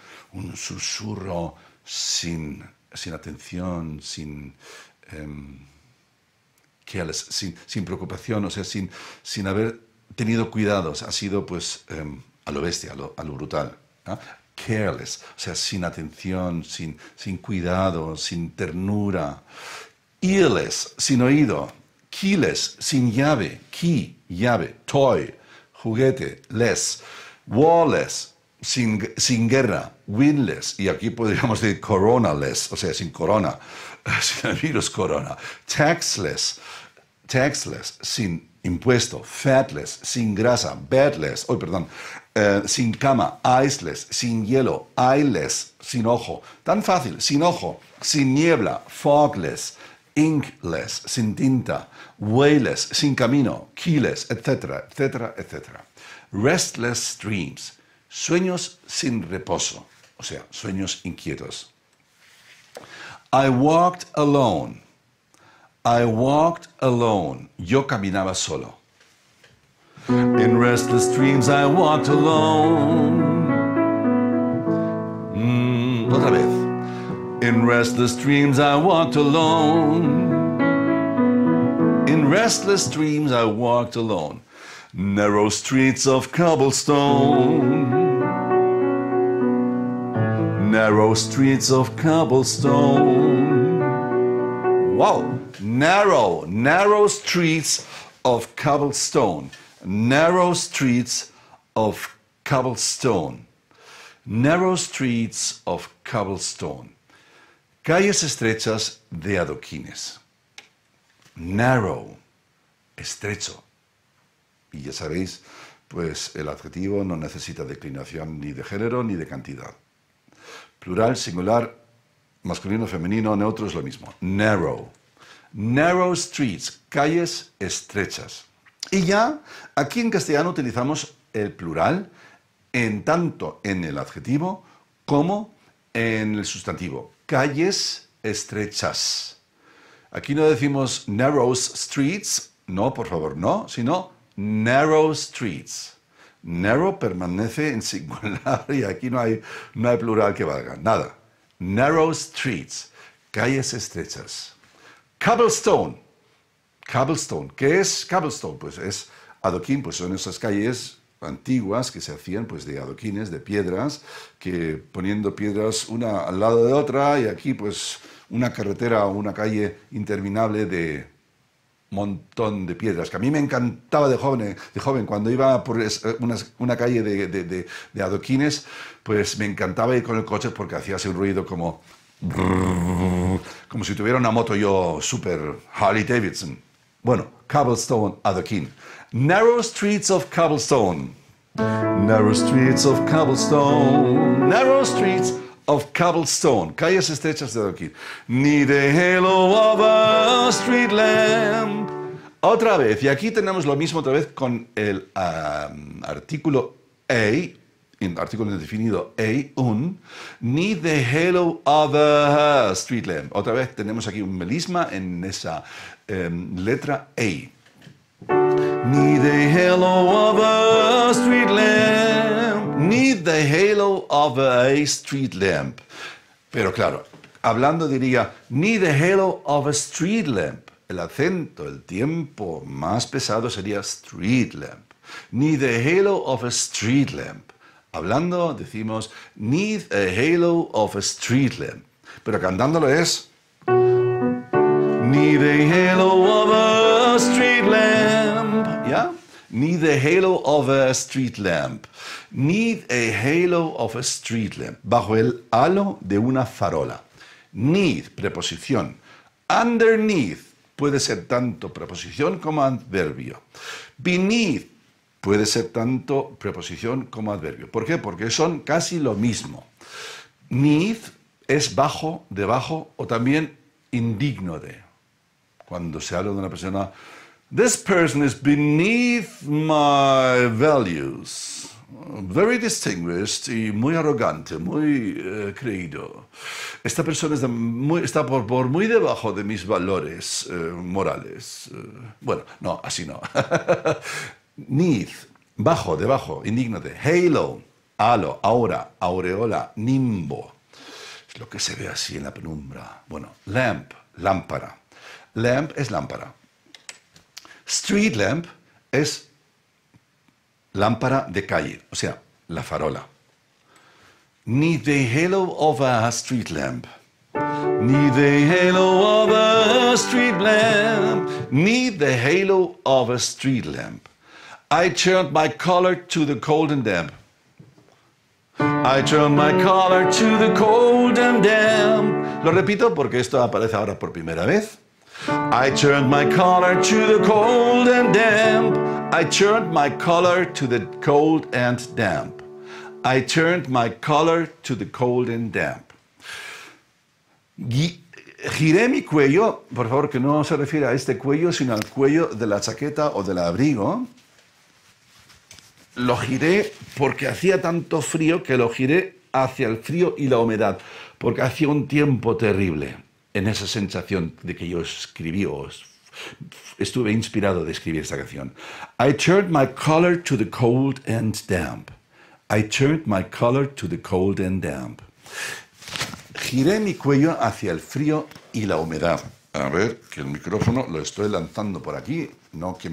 susurro sin, sin, atención, sin... Em, careless, sin, preocupación, o sea, sin, sin haber tenido cuidados. Ha sido, pues, em, a lo bestia, a lo, brutal careless, o sea, sin atención, sin, sin cuidado, sin ternura. Earless, sin oído. Keyless, sin llave. Key, llave. Toy, juguete. Less. Warless, sin, sin guerra. Windless, y aquí podríamos decir coronaless, o sea, sin corona. Sin virus corona. Taxless, taxless, sin impuesto. Fatless, sin grasa. Bedless, hoy perdón. Eh, sin cama, iceless, sin hielo, eyeless, sin ojo. Tan fácil, sin ojo, sin niebla, fogless, inkless, sin tinta, wayless, sin camino, keyless, etcétera, etcétera, etcétera. Restless dreams, sueños sin reposo, o sea, sueños inquietos. I walked alone. I walked alone. Yo caminaba solo. In restless dreams I walked alone. Mm, otra vez. In restless dreams I walked alone. In restless dreams I walked alone. Narrow streets of cobblestone. Narrow streets of cobblestone. Wow! Narrow, narrow streets of cobblestone. narrow streets of cobblestone. Narrow streets of cobblestone. Calles estrechas de adoquines. Narrow, estrecho. Y ya sabéis, pues el adjetivo no necesita declinación ni de género ni de cantidad. Plural, singular, masculino, femenino, neutro es lo mismo. Narrow. Narrow streets, calles estrechas. Y ya aquí en castellano utilizamos el plural en tanto en el adjetivo como en el sustantivo. Calles estrechas. Aquí no decimos narrow streets, no, por favor, no, sino narrow streets. Narrow permanece en singular y aquí no hay, no hay plural que valga, nada. Narrow streets, calles estrechas. Cobblestone, cobblestone. ¿Qué es cobblestone? Pues es adoquín, pues son esas calles antiguas que se hacían pues de adoquines, de piedras, que poniendo piedras una al lado de otra y aquí pues una carretera o una calle interminable de montón de piedras, que a mí me encantaba de joven, de joven cuando iba por eh, una, calle de, adoquines, pues me encantaba ir con el coche porque hacía ese ruido como... como si tuviera una moto yo super Harley Davidson. Bueno, Cobblestone adoquín. Narrow streets of cobblestone. Narrow streets of cobblestone. Narrow streets of cobblestone. Calles estrechas de adoquín. Need the halo of a street lamp. Otra vez, y aquí tenemos lo mismo otra vez con el artículo A, artículo indefinido A, un, ni the halo of a street lamp. Otra vez tenemos aquí un melisma en esa Em, letra A. Need the halo of a street lamp. Need the halo of a street lamp. Pero claro, hablando diría, need the halo of a street lamp. El acento, el tiempo más pesado sería street lamp. Need the halo of a street lamp. Hablando decimos, need a halo of a street lamp. Pero cantándolo es ni a halo of a street lamp. ¿Ya? Ni the halo of a street lamp. Need a halo of a street lamp. Bajo el halo de una farola. Need, preposición. Underneath, puede ser tanto preposición como adverbio. Beneath, puede ser tanto preposición como adverbio. ¿Por qué? Porque son casi lo mismo. Need es bajo, debajo o también indigno de cuando se habla de una persona, this person is beneath my values. Very distinguished y muy arrogante, muy eh, creído. Esta persona está, por, por, muy debajo de mis valores eh, morales. Eh, bueno, no, así no. Neath, bajo, debajo, indigno de. Halo, halo, aura, aureola, nimbo. Es lo que se ve así en la penumbra. Bueno, lamp, lámpara. Lamp es lámpara. Street lamp es lámpara de calle, o sea, la farola. Ni the halo of a street lamp. Ni the halo of a street lamp. Ni the halo of a street lamp. I turned my collar to the cold and damp. I turned my collar to the cold and damp. Lo repito porque esto aparece ahora por primera vez. I turned my collar to the cold and damp. I turned my collar to the cold and damp. I turned my collar to the cold and damp. giré mi cuello, por favor que no se refiere a este cuello, sino al cuello de la chaqueta o del abrigo. Lo giré porque hacía tanto frío que lo giré hacia el frío y la humedad, porque hacía un tiempo terrible en esa sensación de que yo escribí o estuve inspirado de escribir esta canción. I turned my color to the cold and damp. I turned my color to the cold and damp. Giré mi cuello hacia el frío y la humedad. A ver, que el micrófono lo estoy lanzando por aquí, no que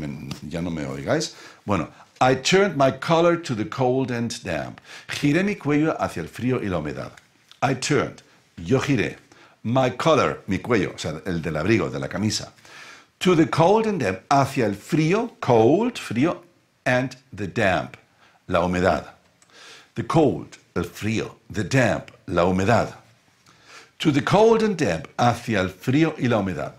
ya no me oigáis. Bueno, I turned my color to the cold and damp. Giré mi cuello hacia el frío y la humedad. I turned, yo giré. My collar, mi cuello, o sea, el del abrigo, de la camisa. To the cold and damp, hacia el frío, cold, frío, and the damp, la humedad. The cold, el frío, the damp, la humedad. To the cold and damp, hacia el frío y la humedad.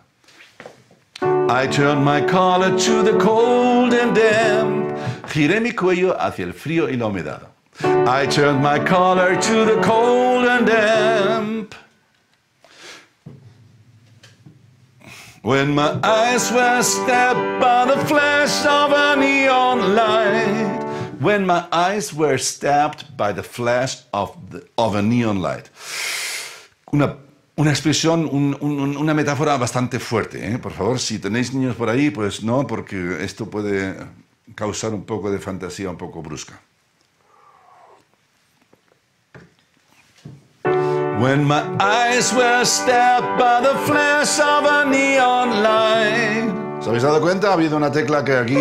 I turn my collar to the cold and damp. Giré mi cuello hacia el frío y la humedad. I turned my collar to the cold and damp. When my eyes were stabbed by the flash of a neon light. When my eyes were stabbed by the flash of, a neon light. Una, una expresión, una metáfora bastante fuerte. ¿eh? Por favor, si tenéis niños por ahí, pues no, porque esto puede causar un poco de fantasía un poco brusca. When my eyes were stabbed by the flash of a neon light. ¿Se habéis dado cuenta? Ha habido una tecla que aquí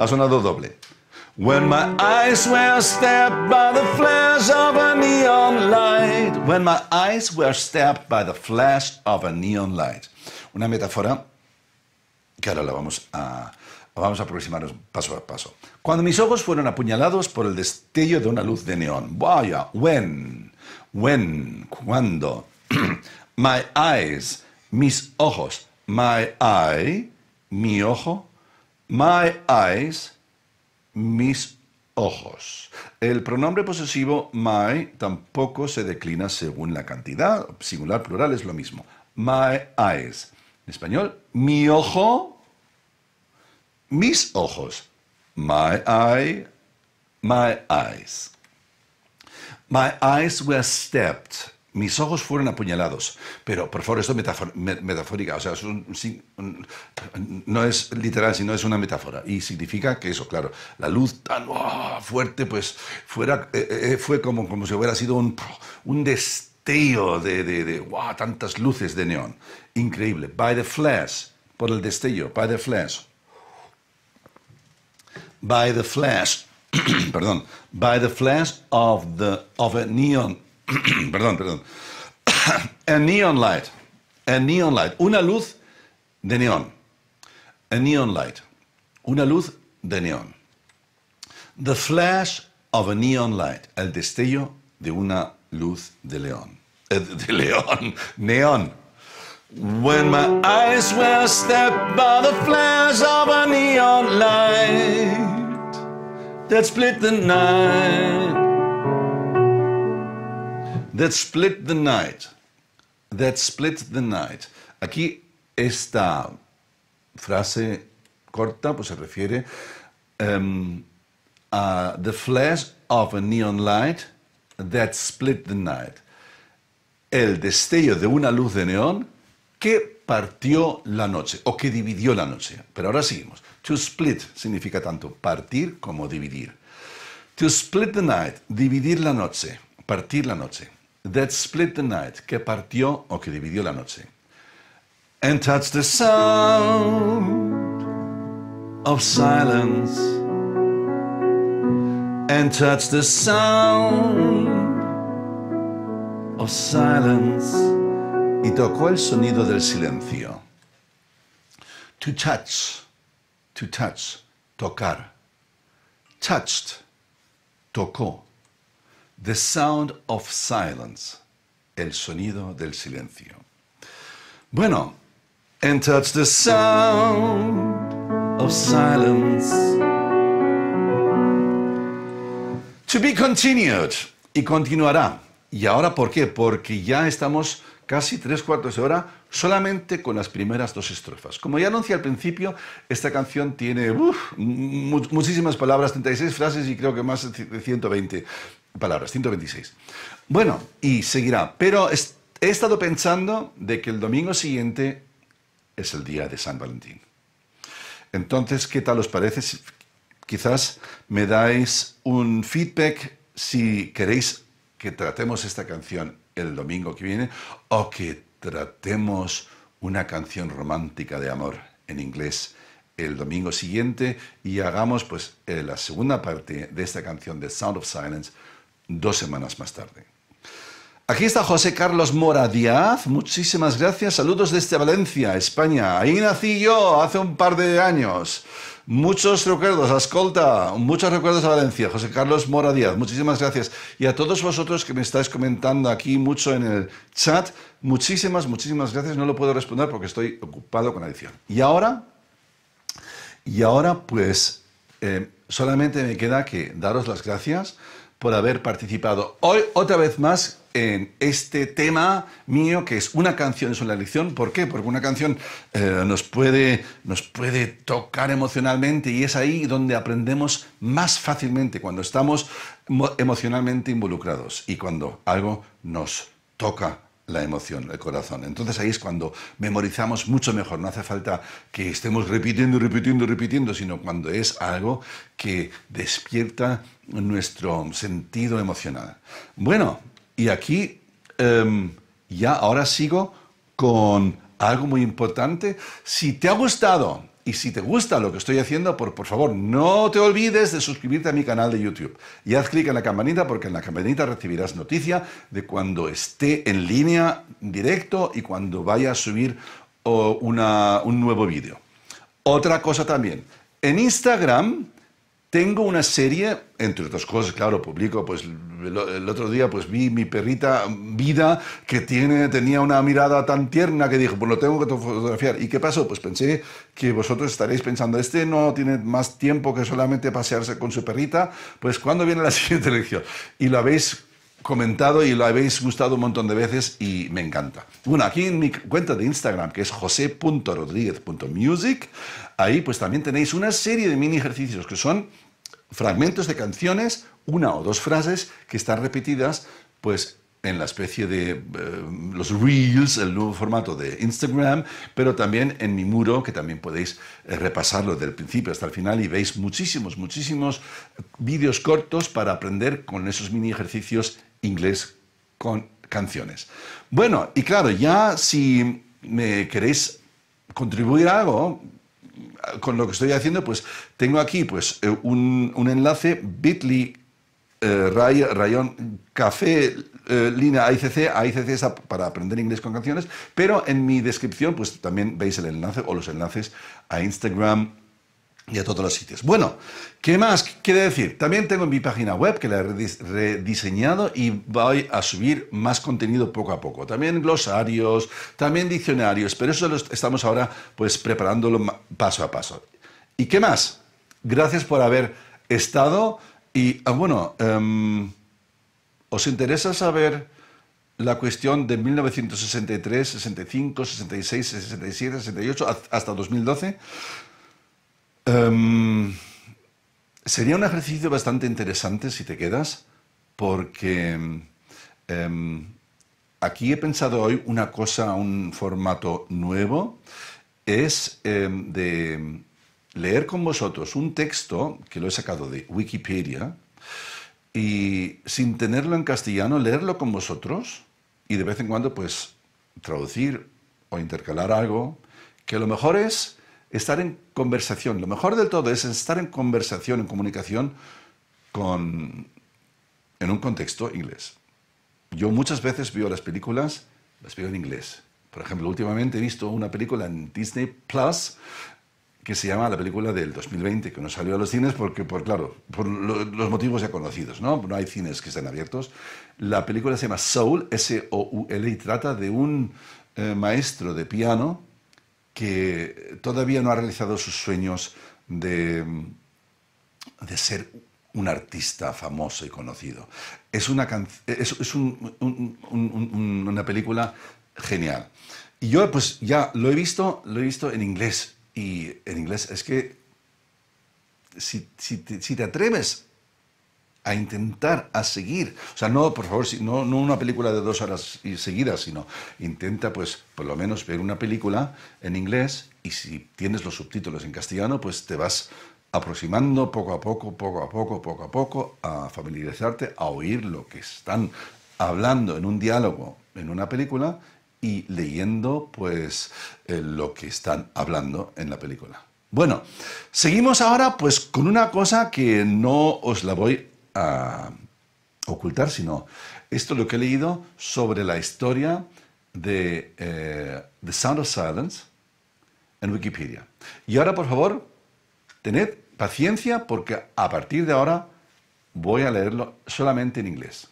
ha sonado doble. When my eyes were stabbed by the flash of a neon light. When my eyes were stabbed by the flash of a neon light. Una metáfora que ahora la vamos a, vamos a aproximarnos paso a paso. Cuando mis ojos fueron apuñalados por el destello de una luz de neón. Vaya, when when, cuando. my eyes, mis ojos. My eye, mi ojo. My eyes, mis ojos. El pronombre posesivo my tampoco se declina según la cantidad. Singular, plural es lo mismo. My eyes. En español, mi ojo, mis ojos. My eye, my eyes. My eyes were stepped. Mis ojos fueron apuñalados. Pero, por favor, esto es metafórica. O sea, no es literal, sino es una metáfora. Y significa que eso, claro, la luz tan oh, fuerte, pues fuera, eh, eh, fue como, como si hubiera sido un, un destello de, tantas luces de neón. Increíble. By the flash. Por el destello. By the flash. By the flash. perdón, by the flash of the of a neon, perdón, perdón, a neon light, a neon light, una luz de neón, a neon light, una luz de neón. The flash of a neon light, el destello de una luz de león, eh, de león, neón. When my eyes were stepped by the flash of a neon light. that split the night. That split the night. That split the night. Aquí esta frase corta pues se refiere em, a the flash of a neon light that split the night. El destello de una luz de neón que partió la noche o que dividió la noche. Pero ahora seguimos. To split significa tanto partir como dividir. To split the night, dividir la noche, partir la noche. That split the night, que partió o que dividió la noche. And touch the sound of silence. And touch the sound of silence. Y tocó el sonido del silencio. To touch to touch, tocar. Touched, tocó. The sound of silence, el sonido del silencio. Bueno, and touch the sound of silence. To be continued, y continuará. ¿Y ahora por qué? Porque ya estamos casi tres cuartos de hora solamente con las primeras dos estrofas. Como ya anuncié al principio, esta canción tiene muchísimas palabras, 36 frases y creo que más de 120 palabras, 126. Bueno, y seguirá, pero he estado pensando de que el domingo siguiente es el día de San Valentín. Entonces, ¿qué tal os parece? Quizás me dais un feedback si queréis que tratemos esta canción el domingo que viene o que tratemos una canción romántica de amor en inglés el domingo siguiente y hagamos pues eh, la segunda parte de esta canción de Sound of Silence dos semanas más tarde. Aquí está José Carlos Mora Díaz, muchísimas gracias, saludos desde Valencia, España, ahí nací yo hace un par de años. Muchos recuerdos, ascolta, muchos recuerdos a Valencia. José Carlos Mora Díaz, muchísimas gracias. Y a todos vosotros que me estáis comentando aquí mucho en el chat, muchísimas, muchísimas gracias. No lo puedo responder porque estoy ocupado con la edición. Y ahora, y ahora pues, eh, solamente me queda que daros las gracias por haber participado hoy otra vez más en este tema mío, que es una canción, es una lección. ¿Por qué? Porque una canción eh, nos, puede, nos puede tocar emocionalmente y es ahí donde aprendemos más fácilmente, cuando estamos emocionalmente involucrados y cuando algo nos toca la emoción, el corazón. Entonces ahí es cuando memorizamos mucho mejor. No hace falta que estemos repitiendo, repitiendo, repitiendo, sino cuando es algo que despierta nuestro sentido emocional. Bueno, y aquí em, ya ahora sigo con algo muy importante. Si te ha gustado y si te gusta lo que estoy haciendo, por, favor, no te olvides de suscribirte a mi canal de YouTube. Y haz clic en la campanita porque en la campanita recibirás noticia de cuando esté en línea directo y cuando vaya a subir un nuevo vídeo. Otra cosa también, en Instagram tengo una serie, entre otras cosas, claro, publico, pues el otro día pues vi mi perrita Vida, que tiene, tenía una mirada tan tierna que dijo, pues lo tengo que fotografiar. ¿Y qué pasó? Pues pensé que vosotros estaréis pensando, este no tiene más tiempo que solamente pasearse con su perrita, pues ¿cuándo viene la siguiente lección? Y lo habéis comentado y lo habéis gustado un montón de veces y me encanta. Bueno, aquí en mi cuenta de Instagram, que es jose.rodríguez.music, ahí pues también tenéis una serie de mini ejercicios que son fragmentos de canciones, una o dos frases que están repetidas, pues en la especie de eh, los reels, el nuevo formato de Instagram, pero también en mi muro, que también podéis eh, repasarlo del principio hasta el final y veis muchísimos, muchísimos vídeos cortos para aprender con esos mini ejercicios inglés con canciones. Bueno, y claro, ya si me queréis contribuir a algo, con lo que estoy haciendo, pues tengo aquí pues, eh, un, enlace bit.ly eh, rayon rayón café eh, lina AICC, AICC es para aprender inglés con canciones, pero en mi descripción pues también veis el enlace o los enlaces a Instagram, y a todos los sitios. Bueno, ¿qué más quiere decir? También tengo mi página web que la he rediseñado y voy a subir más contenido poco a poco. También glosarios, también diccionarios, pero eso estamos ahora pues preparándolo paso a paso. ¿Y qué más? Gracias por haber estado y ah, bueno, em, ¿os interesa saber la cuestión de 1963, 65, 66, 67, 68 hasta 2012? Em, sería un ejercicio bastante interesante si te quedas, porque em, aquí he pensado hoy una cosa, un formato nuevo, es em, de leer con vosotros un texto que lo he sacado de Wikipedia y sin tenerlo en castellano, leerlo con vosotros y de vez en cuando pues traducir o intercalar algo que a lo mejor es estar en conversación. Lo mejor del todo es estar en conversación, en comunicación con, en un contexto inglés. Yo muchas veces veo las películas, las veo en inglés. Por ejemplo, últimamente he visto una película en Disney Plus que se llama la película del 2020, que no salió a los cines porque, por claro, por los motivos ya conocidos, ¿no? hay cines que estén abiertos. La película se llama Soul, S-O-U-L, y trata de un eh, maestro de piano que todavía no ha realizado sus sueños de, de ser un artista famoso y conocido. Es una, es, una película genial. Y yo pues ya lo he visto, lo he visto en inglés. Y en inglés es que si, si te atreves a intentar, a seguir. O sea, no, por favor, no, no una película de dos horas seguidas, sino intenta, pues, por lo menos ver una película en inglés y si tienes los subtítulos en castellano, pues te vas aproximando poco a poco, poco a poco, poco a poco, a familiarizarte, a oír lo que están hablando en un diálogo, en una película, y leyendo, pues, eh, lo que están hablando en la película. Bueno, seguimos ahora pues con una cosa que no os la voy a ocultar, sino esto lo que he leído sobre la historia de The eh, Sound of Silence en Wikipedia. Y ahora, por favor, tened paciencia porque a partir de ahora voy a leerlo solamente en inglés.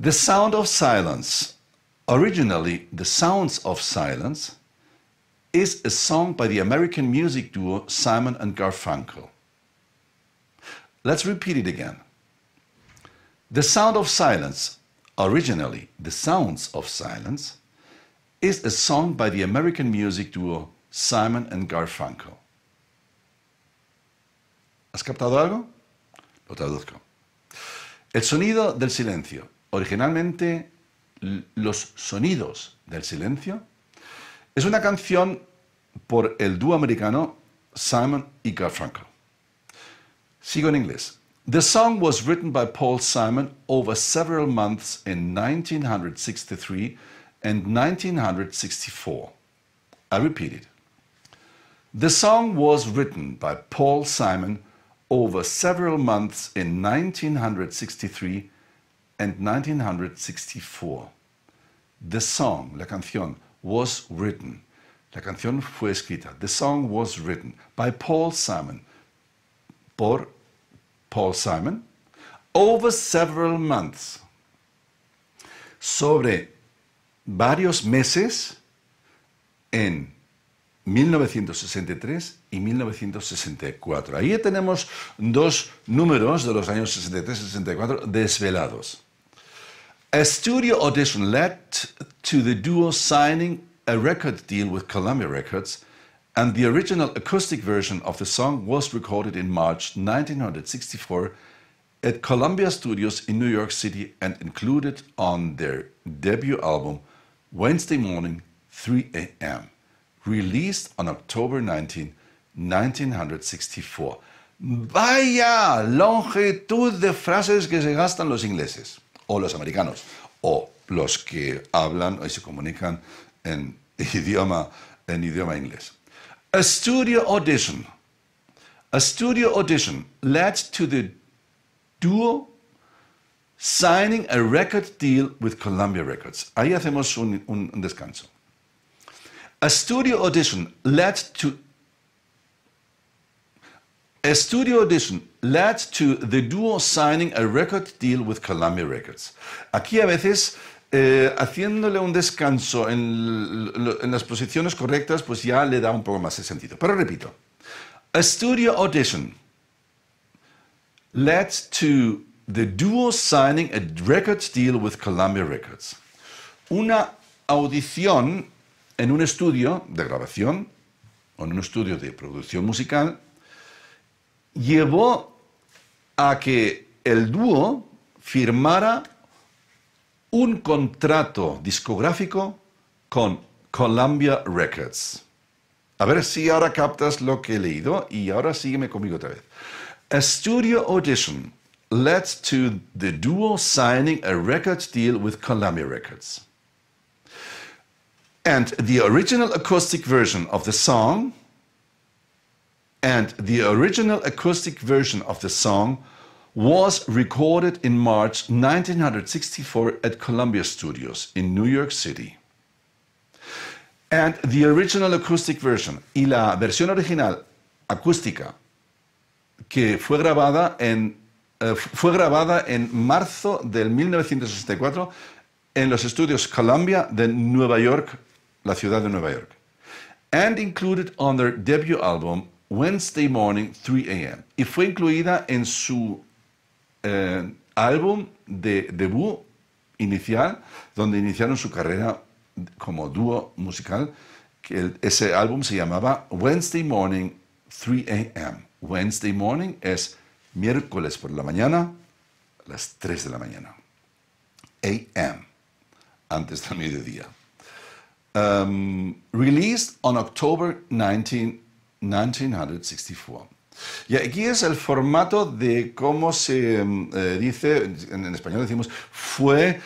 The Sound of Silence. Originally, The Sounds of Silence is a song by the American music duo Simon and Garfunkel. Let's repeat it again. The sound of silence, originally the sounds of silence, is a song by the American music duo Simon and Garfunkel. ¿Has captado algo? Lo traduzco. El sonido del silencio. Originalmente, Los sonidos del silencio es una canción por el dúo americano Simon y Garfunkel. Sigo en inglés. The song was written by Paul Simon over several months in 1963 and 1964. I repeat it. The song was written by Paul Simon over several months in 1963 and 1964. The song, la canción, was written. La canción fue escrita. The song was written by Paul Simon por Paul Simon over several months sobre varios meses en 1963 y 1964. Ahí tenemos dos números de los años 63 y 64 desvelados. A studio audition led to the duo signing a record deal with Columbia Records And the original acoustic version of the song was recorded in March 1964 at Columbia Studios in New York City and included on their debut album Wednesday Morning 3 a.m., released on October 19, 1964. Vaya longitud de frases que se gastan los ingleses o los americanos o los que hablan y se comunican en idioma, en idioma inglés. A studio audition. A studio audition led to the duo signing a record deal with Columbia Records. Ahí hacemos un, un, un descanso. A studio audition led to a studio audition led to the duo signing a record deal with Columbia Records. Aquí a veces Eh, haciéndole un descanso en, en, las posiciones correctas, pues ya le da un poco más de sentido. Pero repito, a studio audition led to the duo signing a record deal with Columbia Records. Una audición en un estudio de grabación o en un estudio de producción musical llevó a que el dúo firmara un contrato discográfico con Columbia Records. A ver si ahora captas lo que he leído y ahora sígueme conmigo otra vez. A studio audition led to the duo signing a record deal with Columbia Records. And the original acoustic version of the song and the original acoustic version of the song was recorded in March 1964 at Columbia Studios in New York City. And the original acoustic version y la versión original acústica que fue grabada en uh, fue grabada en marzo del 1964 en los estudios Columbia de Nueva York, la ciudad de Nueva York, and included on their debut album Wednesday Morning 3 a.m. y fue incluida en su Eh, álbum de debut inicial, donde iniciaron su carrera como dúo musical. ese álbum se llamaba Wednesday Morning 3 a.m. Wednesday Morning es miércoles por la mañana, a las 3 de la mañana. A.m. antes del mediodía. Um, released on October 19, 1964. Y aquí es el formato de cómo se mm, eh, dice, en, español decimos, eh,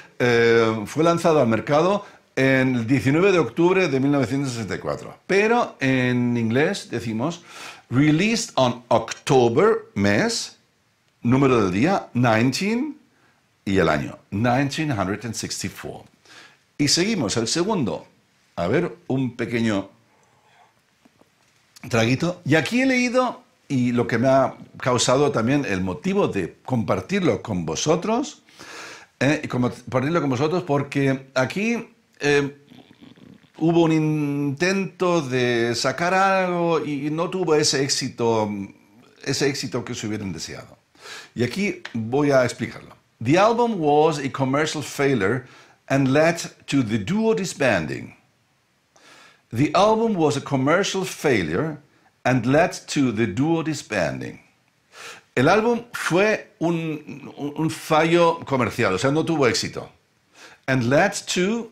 fue, lanzado al mercado en el 19 de octubre de 1964. Pero en inglés decimos released on October, mes, número del día, 19 y el año, 1964. Y seguimos, el segundo. A ver, un pequeño traguito. Y aquí he leído y lo que me ha causado también el motivo de compartirlo con vosotros, eh, y compartirlo con vosotros porque aquí eh, hubo un intento de sacar algo y no tuvo ese éxito, ese éxito que se hubieran deseado. Y aquí voy a explicarlo. The album was a commercial failure and led to the duo disbanding. The album was a commercial failure and led to the duo disbanding. El álbum fue un, fallo comercial, o sea, no tuvo éxito. And led to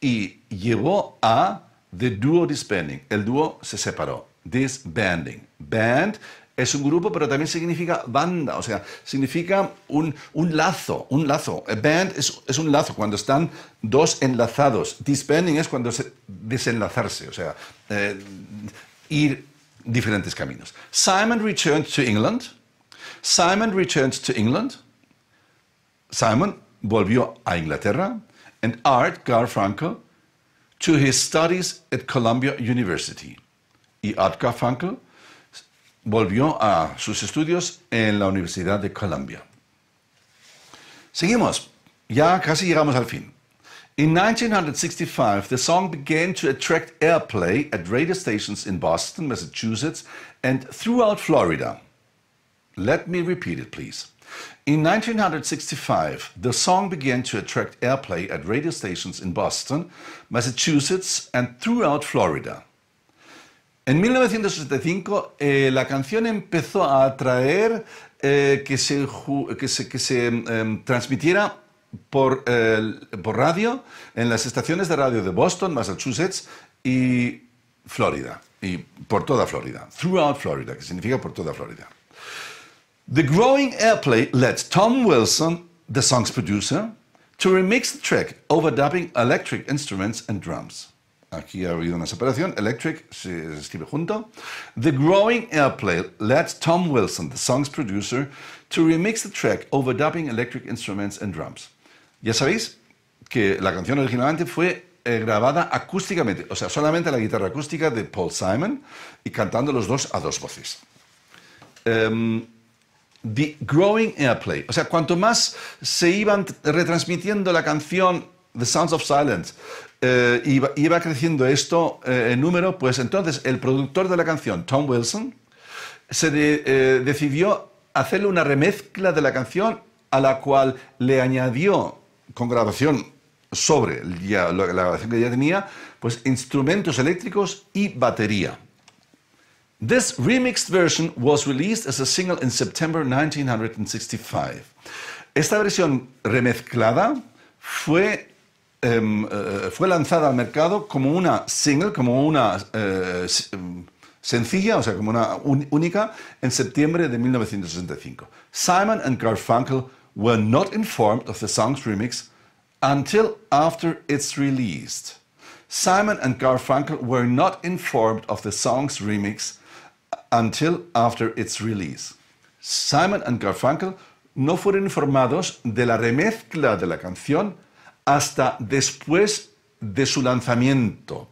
y llevó a the duo disbanding. El dúo se separó. Disbanding. Band es un grupo, pero también significa banda, o sea, significa un, lazo, un lazo. A band es, un lazo, cuando están dos enlazados. Disbanding es cuando se, desenlazarse, o sea, eh, ir diferentes caminos. Simon returned to England. Simon returned to England. Simon volvió a Inglaterra. And Art Garfunkel to his studies at Columbia University. Y Art Garfunkel volvió a sus estudios en la Universidad de Columbia. Seguimos, ya casi llegamos al fin. In 1965, the song began to attract airplay at radio stations in Boston, Massachusetts, and throughout Florida. Let me repeat it, please. In 1965, the song began to attract airplay at radio stations in Boston, Massachusetts, and throughout Florida. En 1965, eh, la canción empezó a atraer eh, que se, que se, que se eh, transmitiera por, radio en las estaciones de radio de Boston, Massachusetts y Florida. Y por toda Florida. Throughout Florida, que significa por toda Florida. The growing airplay led Tom Wilson, the song's producer, to remix the track, overdubbing electric instruments and drums. Aquí ha habido una separación. Electric se escribe junto. The growing airplay led Tom Wilson, the song's producer, to remix the track, overdubbing electric instruments and drums. Ya sabéis que la canción originalmente fue eh, grabada acústicamente, o sea, solamente la guitarra acústica de Paul Simon y cantando los dos a dos voces. Em, the Growing Airplay, o sea, cuanto más se iban retransmitiendo la canción The Sounds of Silence, eh, iba, creciendo esto eh, en número, pues entonces el productor de la canción, Tom Wilson, se eh, decidió hacerle una remezcla de la canción a la cual le añadió con grabación sobre la grabación que ya tenía, pues instrumentos eléctricos y batería. This remixed version was released as a single in September 1965. Esta versión remezclada fue, em, eh, fue lanzada al mercado como una single, como una eh, em, sencilla, o sea, como una única, en septiembre de 1965. Simon and Garfunkel were not informed of the song's remix until after it's released. Simon and Garfunkel were not informed of the song's remix until after its release. Simon and Garfunkel no fueron informados de la remezcla de la canción hasta después de su lanzamiento.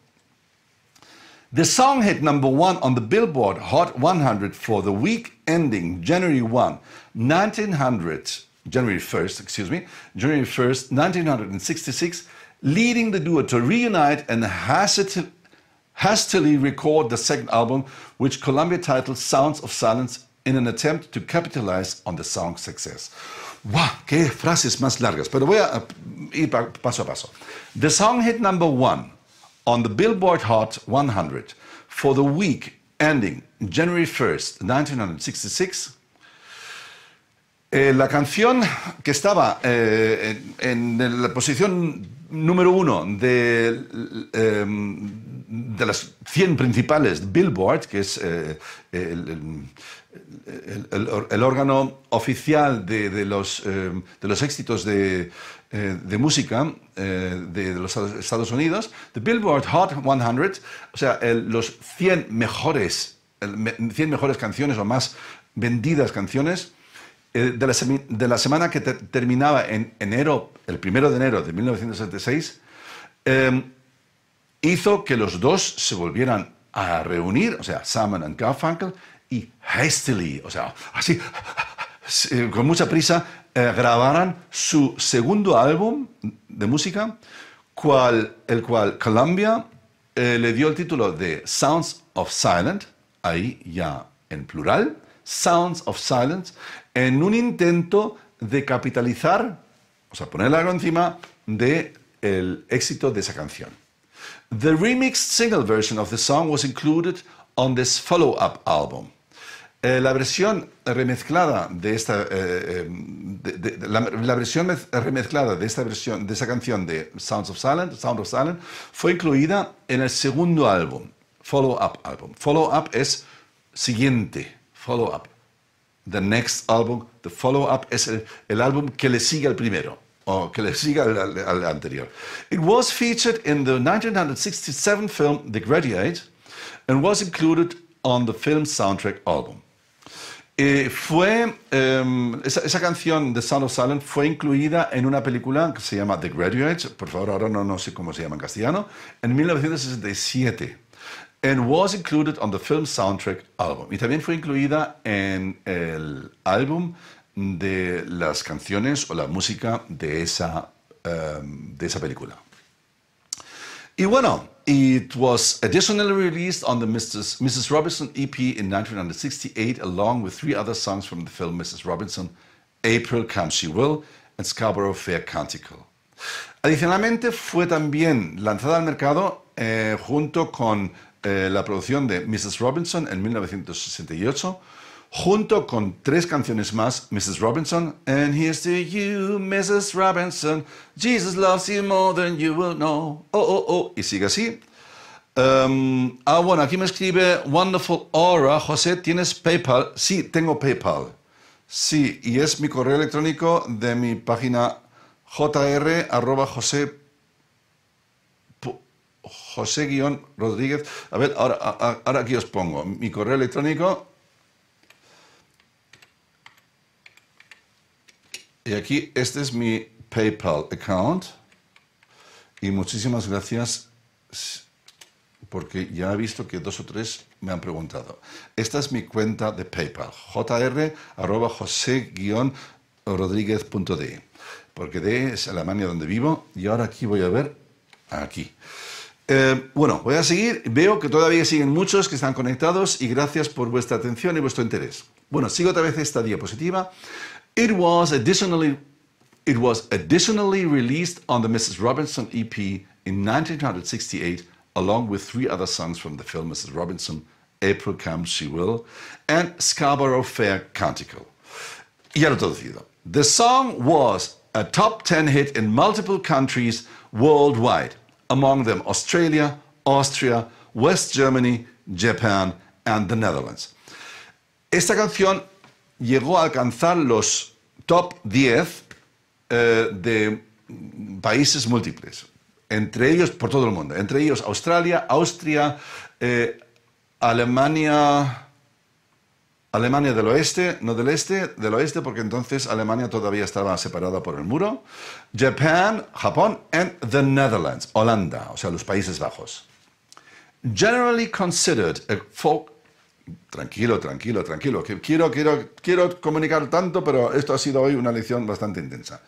The song hit number one on the Billboard Hot 100 for the week ending January 1, 1900. January 1st, excuse me, January 1st, 1966, leading the duo to reunite and hastily, record the second album, which Columbia titled Sounds of Silence in an attempt to capitalize on the song's success. ¡Wow! ¡Qué frases más largas! Pero voy a ir paso a paso. The song hit number one on the Billboard Hot 100 for the week ending January 1st, 1966, Eh, la canción que estaba eh, en, la posición número uno de, em, las 100 principales Billboard, que es eh, el, órgano oficial de, los, éxitos de, música de, los Estados Unidos, The Billboard Hot 100, o sea, los 100 mejores, 100 mejores canciones o más vendidas canciones, eh, de, la semana que terminaba en enero, el primero de enero de 1976, em, hizo que los dos se volvieran a reunir, o sea, Simon and Garfunkel, y hastily, o sea, así, con mucha prisa, eh, grabaran su segundo álbum de música, el cual Columbia eh, le dio el título de Sounds of Silence, ahí ya en plural, Sounds of Silence, en un intento de capitalizar, o sea, poner algo encima del el éxito de esa canción. The remixed single version of the song was included on this follow-up album. Eh, la versión remezclada de esta eh, eh, la, versión remezclada de esta versión de esa canción de Sounds of Silent, Sound of Silence, fue incluida en el segundo álbum, Follow Up Album. Follow Up es siguiente, Follow Up the next album, the follow-up es el, álbum que le sigue al primero o que le sigue al, anterior. It was featured in the 1967 film The Graduate and was included on the film soundtrack album. Eh, fue em, esa, canción The Sound of Silence fue incluida en una película que se llama The Graduate, por favor ahora no, no sé cómo se llama en castellano, en 1967. and was included on the film soundtrack álbum. Y también fue incluida en el álbum de las canciones o la música de esa, um, de esa película. Y bueno, it was additionally released on the Mrs. Mrs. Robinson EP in 1968, along with three other songs from the film Mrs. Robinson, April Come She Will, and Scarborough Fair Canticle. Adicionalmente, fue también lanzada al mercado eh, junto con Eh, la producción de Mrs. Robinson en 1968, junto con tres canciones más, Mrs. Robinson, And Here's to You, Mrs. Robinson, Jesus Loves You More Than You Will Know, oh, oh, oh, y sigue así. Um, ah, bueno, aquí me escribe Wonderful Aura, José, ¿tienes PayPal? Sí, tengo PayPal. Sí, y es mi correo electrónico de mi página jr.jose.com José-Rodríguez. A ver, ahora, ahora aquí os pongo mi correo electrónico. Y aquí, este es mi PayPal account. Y muchísimas gracias porque ya he visto que dos o tres me han preguntado. Esta es mi cuenta de PayPal, jr arroba josé rodríguez.de, porque de es Alemania donde vivo y ahora aquí voy a ver, aquí. Eh, bueno, voy a seguir. Veo que todavía siguen muchos que están conectados y gracias por vuestra atención y vuestro interés. Bueno, sigo otra vez esta diapositiva. It was additionally, it was additionally released on the Mrs. Robinson EP in 1968, along with three other songs from the film Mrs. Robinson, April Comes She Will, and Scarborough Fair Canticle. ya lo traducido. The song was a top 10 hit in multiple countries worldwide among them Australia, Austria, West Germany, Japan, and the Netherlands. Esta canción llegó a alcanzar los top 10 eh, de países múltiples, entre ellos por todo el mundo, entre ellos Australia, Austria, eh, Alemania, Alemania del oeste, no del este, del oeste, porque entonces Alemania todavía estaba separada por el muro. Japan, Japón, and the Netherlands, Holanda, o sea, los Países Bajos. Generally considered a folk. Tranquilo, tranquilo, tranquilo. Quiero, quiero, quiero comunicar tanto, pero esto ha sido hoy una lección bastante intensa.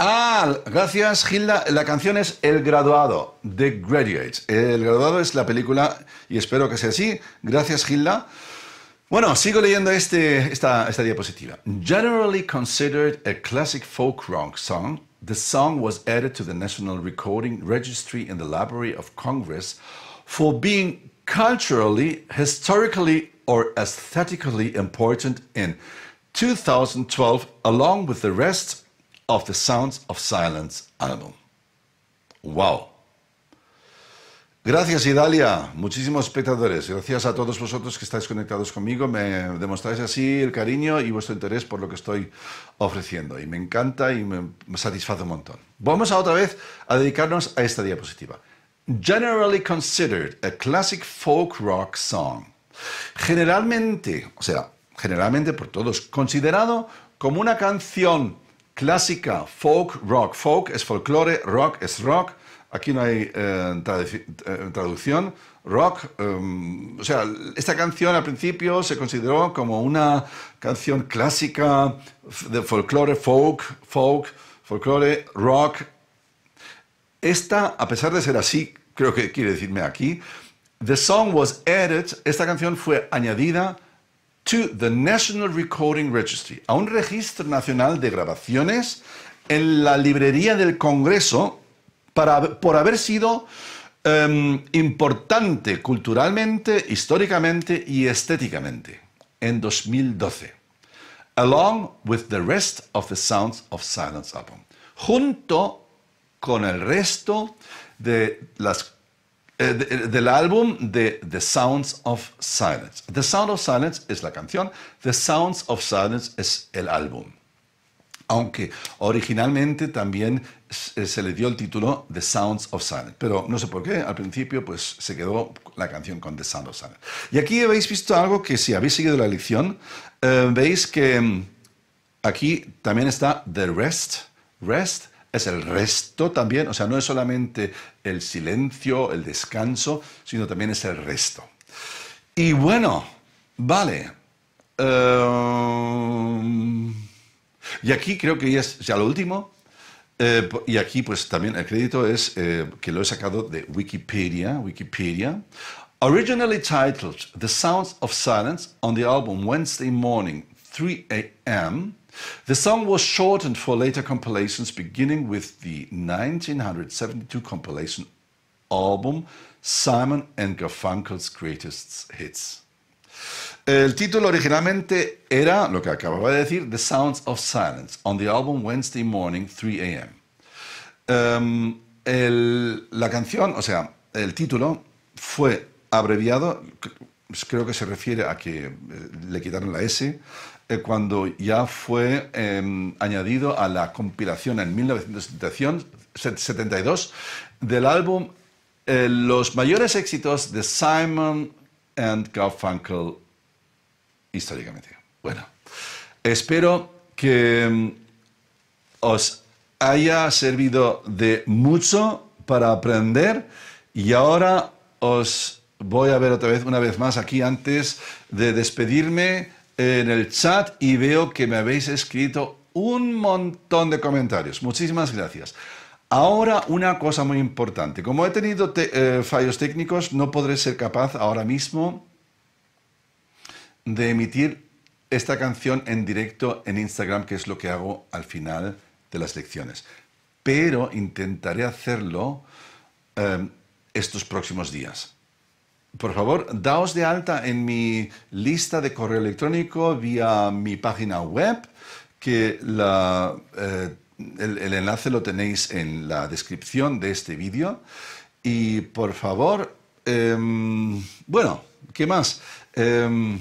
Ah, gracias Gilda. La canción es El Graduado, The Graduates. El Graduado es la película y espero que sea así. Gracias Gilda. Bueno, sigo leyendo este, esta, esta diapositiva. Generally considered a classic folk rock song, the song was added to the National Recording Registry in the Library of Congress for being culturally, historically, or aesthetically important in 2012, along with the rest of the Sounds of Silence Album. ¡Wow! Gracias Idalia, muchísimos espectadores, gracias a todos vosotros que estáis conectados conmigo, me demostráis así el cariño y vuestro interés por lo que estoy ofreciendo y me encanta y me, satisface un montón. Vamos a otra vez a dedicarnos a esta diapositiva. Generally considered a classic folk rock song. Generalmente, o sea, generalmente por todos, considerado como una canción clásica, folk, rock. Folk es folclore, rock es rock. Aquí no hay eh, eh, traducción. Rock, em, o sea, esta canción al principio se consideró como una canción clásica de folclore, folk, folk, folclore, rock. Esta, a pesar de ser así, creo que quiere decirme aquí, The Song Was Added, esta canción fue añadida to the National Recording Registry, a un registro nacional de grabaciones en la librería del Congreso por haber sido em, importante culturalmente, históricamente y estéticamente en 2012, along with the rest of the Sounds of Silence album, junto con el resto de las eh, eh, del álbum de The Sounds of Silence. The Sound of Silence es la canción, The Sounds of Silence es el álbum. Aunque originalmente también eh, se le dio el título The Sounds of Silence, pero no sé por qué, al principio pues se quedó la canción con The Sound of Silence. Y aquí habéis visto algo que si habéis seguido la lección, veis que mm, aquí también está The Rest, Rest, es el resto también, o sea, no es solamente el silencio, el descanso, sino también es el resto. Y bueno, vale. Eh, y aquí creo que ya es ya lo último. Eh, y aquí pues también el crédito es eh, que lo he sacado de Wikipedia, Wikipedia. Originally titled The Sounds of Silence on the album Wednesday Morning 3 a.m., The song was shortened for later compilations, beginning with the 1972 compilation album Simon and Garfunkel's Greatest Hits. El título originalmente era, lo que acababa de decir, The Sounds of Silence, on the album Wednesday Morning 3 a.m. Um, el, la canción, o sea, el título fue abreviado, creo que se refiere a que eh, le quitaron la S Eh, cuando ya fue em, añadido a la compilación en 1972 del álbum eh, Los mayores éxitos de Simon and Garfunkel históricamente. Bueno, espero que em, os haya servido de mucho para aprender y ahora os voy a ver otra vez, una vez más aquí antes de despedirme en el chat y veo que me habéis escrito un montón de comentarios. Muchísimas gracias. Ahora una cosa muy importante. Como he tenido eh, fallos técnicos, no podré ser capaz ahora mismo de emitir esta canción en directo en Instagram, que es lo que hago al final de las lecciones. Pero intentaré hacerlo eh, estos próximos días por favor, daos de alta en mi lista de correo electrónico vía mi página web, que eh, el, enlace lo tenéis en la descripción de este vídeo. Y por favor, em, bueno, ¿qué más? Em,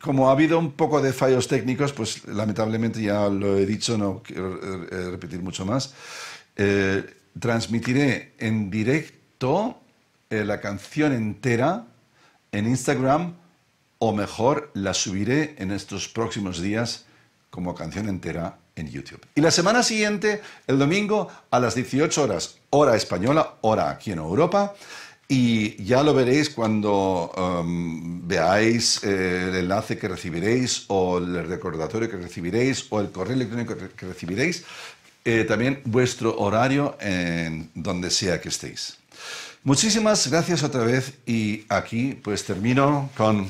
como ha habido un poco de fallos técnicos, pues lamentablemente ya lo he dicho, no quiero eh, repetir mucho más. Eh, transmitiré en directo eh, la canción entera en Instagram o mejor la subiré en estos próximos días como canción entera en YouTube. Y la semana siguiente, el domingo a las 18 horas, hora española, hora aquí en Europa. Y ya lo veréis cuando em, veáis eh, el enlace que recibiréis o el recordatorio que recibiréis o el correo electrónico que recibiréis. Eh, también vuestro horario en donde sea que estéis. Muchísimas gracias otra vez y aquí pues termino con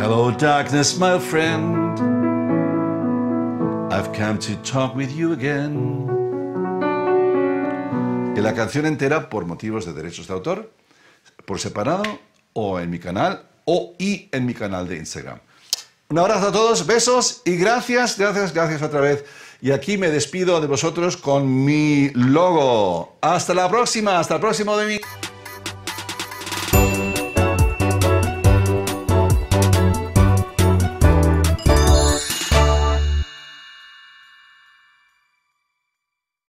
Hello darkness my friend I've come to talk with you again En la canción entera por motivos de derechos de autor por separado o en mi canal o y en mi canal de Instagram. Un abrazo a todos, besos y gracias, gracias, gracias otra vez. Y aquí me despido de vosotros con mi logo. Hasta la próxima, hasta el próximo de mi.